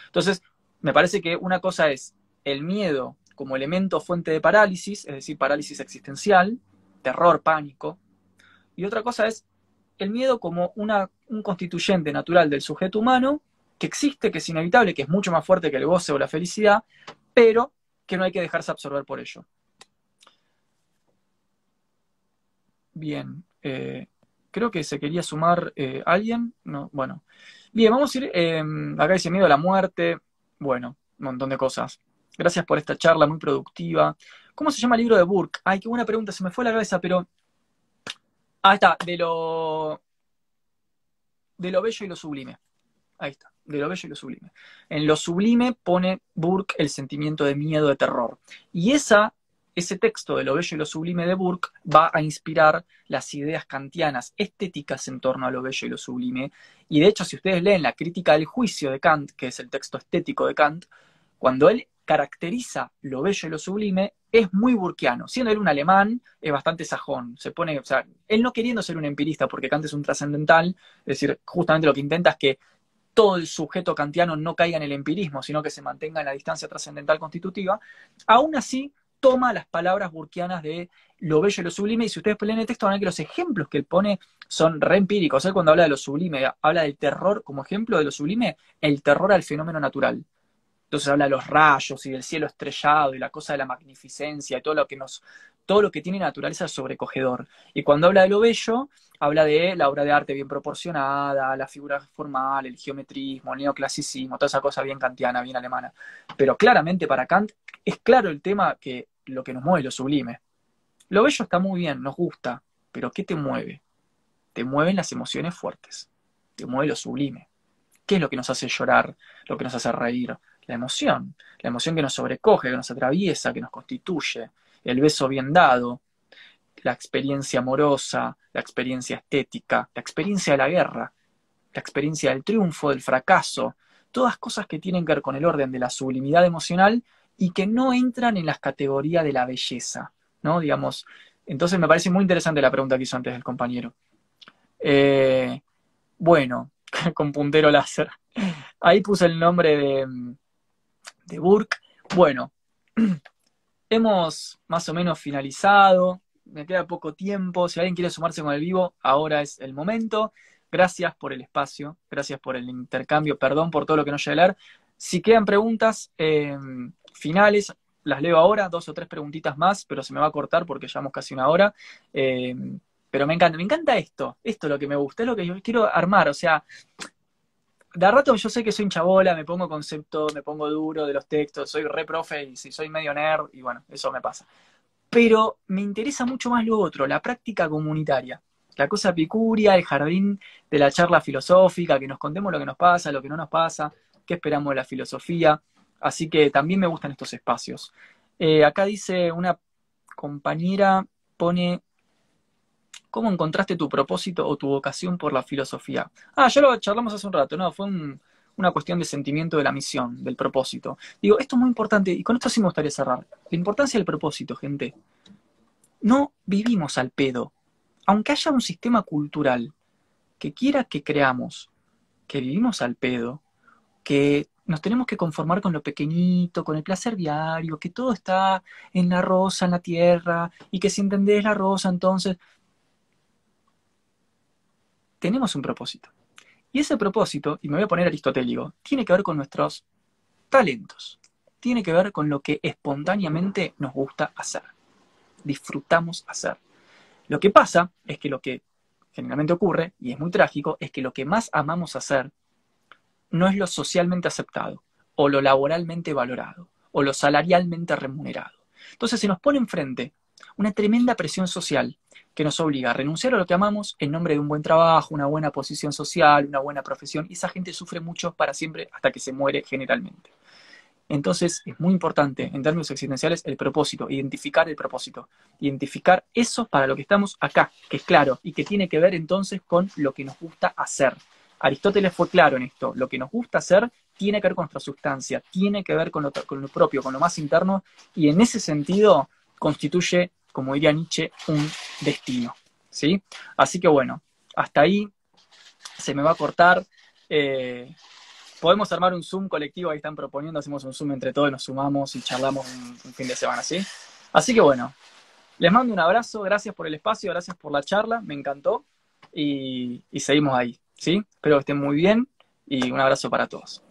A: Entonces, me parece que una cosa es el miedo como elemento fuente de parálisis, es decir, parálisis existencial, terror, pánico. Y otra cosa es el miedo como un constituyente natural del sujeto humano que existe, que es inevitable, que es mucho más fuerte que el goce o la felicidad, pero que no hay que dejarse absorber por ello. Bien, eh, creo que se quería sumar eh, alguien. No, bueno. Bien, vamos a ir. Eh, acá dice miedo a la muerte. Bueno, un montón de cosas. Gracias por esta charla muy productiva. ¿Cómo se llama el libro de Burke? Ay, qué buena pregunta, se me fue la cabeza, pero Ahí está, de lo. De lo bello y lo sublime. Ahí está, de lo bello y lo sublime. En lo sublime pone Burke el sentimiento de miedo, de terror. Y esa, ese texto de lo bello y lo sublime de Burke va a inspirar las ideas kantianas estéticas en torno a lo bello y lo sublime. Y de hecho, si ustedes leen la crítica del juicio de Kant, que es el texto estético de Kant, cuando él caracteriza lo bello y lo sublime es muy burkiano. Siendo él un alemán, es bastante sajón. Se pone, o sea, él no queriendo ser un empirista, porque Kant es un trascendental, es decir, justamente lo que intenta es que todo el sujeto kantiano no caiga en el empirismo, sino que se mantenga en la distancia trascendental constitutiva, aún así toma las palabras burquianas de lo bello y lo sublime, y si ustedes ponen el texto van a ver que los ejemplos que él pone son reempíricos Él cuando habla de lo sublime, habla del terror como ejemplo de lo sublime, el terror al fenómeno natural. Entonces habla de los rayos y del cielo estrellado y la cosa de la magnificencia y todo lo que nos todo lo que tiene naturaleza es sobrecogedor. Y cuando habla de lo bello, habla de la obra de arte bien proporcionada, la figura formal, el geometrismo, el neoclasicismo, toda esa cosa bien kantiana, bien alemana. Pero claramente para Kant es claro el tema que lo que nos mueve es lo sublime. Lo bello está muy bien, nos gusta, pero ¿qué te mueve? Te mueven las emociones fuertes, te mueve lo sublime. ¿Qué es lo que nos hace llorar, lo que nos hace reír, la emoción, la emoción que nos sobrecoge, que nos atraviesa, que nos constituye, el beso bien dado, la experiencia amorosa, la experiencia estética, la experiencia de la guerra, la experiencia del triunfo, del fracaso, todas cosas que tienen que ver con el orden de la sublimidad emocional y que no entran en las categorías de la belleza, ¿no? Digamos, entonces me parece muy interesante la pregunta que hizo antes el compañero. Eh, bueno, con puntero láser. Ahí puse el nombre de, de Burke. Bueno, hemos más o menos finalizado, me queda poco tiempo, si alguien quiere sumarse con el vivo, ahora es el momento. Gracias por el espacio, gracias por el intercambio, perdón por todo lo que no llegué a leer. Si quedan preguntas em, finales, las leo ahora, dos o tres preguntitas más, pero se me va a cortar porque llevamos casi una hora. Em, pero me encanta, me encanta esto, esto es lo que me gusta, es lo que yo quiero armar, o sea, de rato yo sé que soy un chabola, me pongo concepto, me pongo duro de los textos, soy re profe y si soy medio nerd, y bueno, eso me pasa. Pero me interesa mucho más lo otro, la práctica comunitaria. La cosa picuria, el jardín de la charla filosófica, que nos contemos lo que nos pasa, lo que no nos pasa, qué esperamos de la filosofía. Así que también me gustan estos espacios. Eh, acá dice una compañera, pone ¿Cómo encontraste tu propósito o tu vocación por la filosofía? Ah, ya lo charlamos hace un rato, ¿no? Fue una cuestión de sentimiento de la misión, del propósito. Digo, esto es muy importante, y con esto sí me gustaría cerrar. La importancia del propósito, gente. No vivimos al pedo. Aunque haya un sistema cultural que quiera que creamos que vivimos al pedo, que nos tenemos que conformar con lo pequeñito, con el placer diario, que todo está en la rosa, en la tierra, y que si entendés la rosa, entonces tenemos un propósito. Y ese propósito, y me voy a poner aristotélico, tiene que ver con nuestros talentos, tiene que ver con lo que espontáneamente nos gusta hacer, disfrutamos hacer. Lo que pasa es que lo que generalmente ocurre, y es muy trágico, es que lo que más amamos hacer no es lo socialmente aceptado, o lo laboralmente valorado, o lo salarialmente remunerado. Entonces se nos pone enfrente una tremenda presión social que nos obliga a renunciar a lo que amamos en nombre de un buen trabajo, una buena posición social, una buena profesión, y esa gente sufre mucho para siempre hasta que se muere generalmente. Entonces es muy importante en términos existenciales el propósito, identificar el propósito, identificar eso para lo que estamos acá, que es claro y que tiene que ver entonces con lo que nos gusta hacer. Aristóteles fue claro en esto, lo que nos gusta hacer tiene que ver con nuestra sustancia, tiene que ver con lo, con lo propio, con lo más interno y en ese sentido constituye como diría Nietzsche, un destino. ¿sí? Así que bueno, hasta ahí se me va a cortar. Eh, podemos armar un Zoom colectivo, ahí están proponiendo, hacemos un Zoom entre todos, nos sumamos y charlamos un, fin de semana, Así que bueno, les mando un abrazo, gracias por el espacio, gracias por la charla, me encantó
B: y, seguimos ahí, ¿sí? Espero que estén muy bien y un abrazo para todos.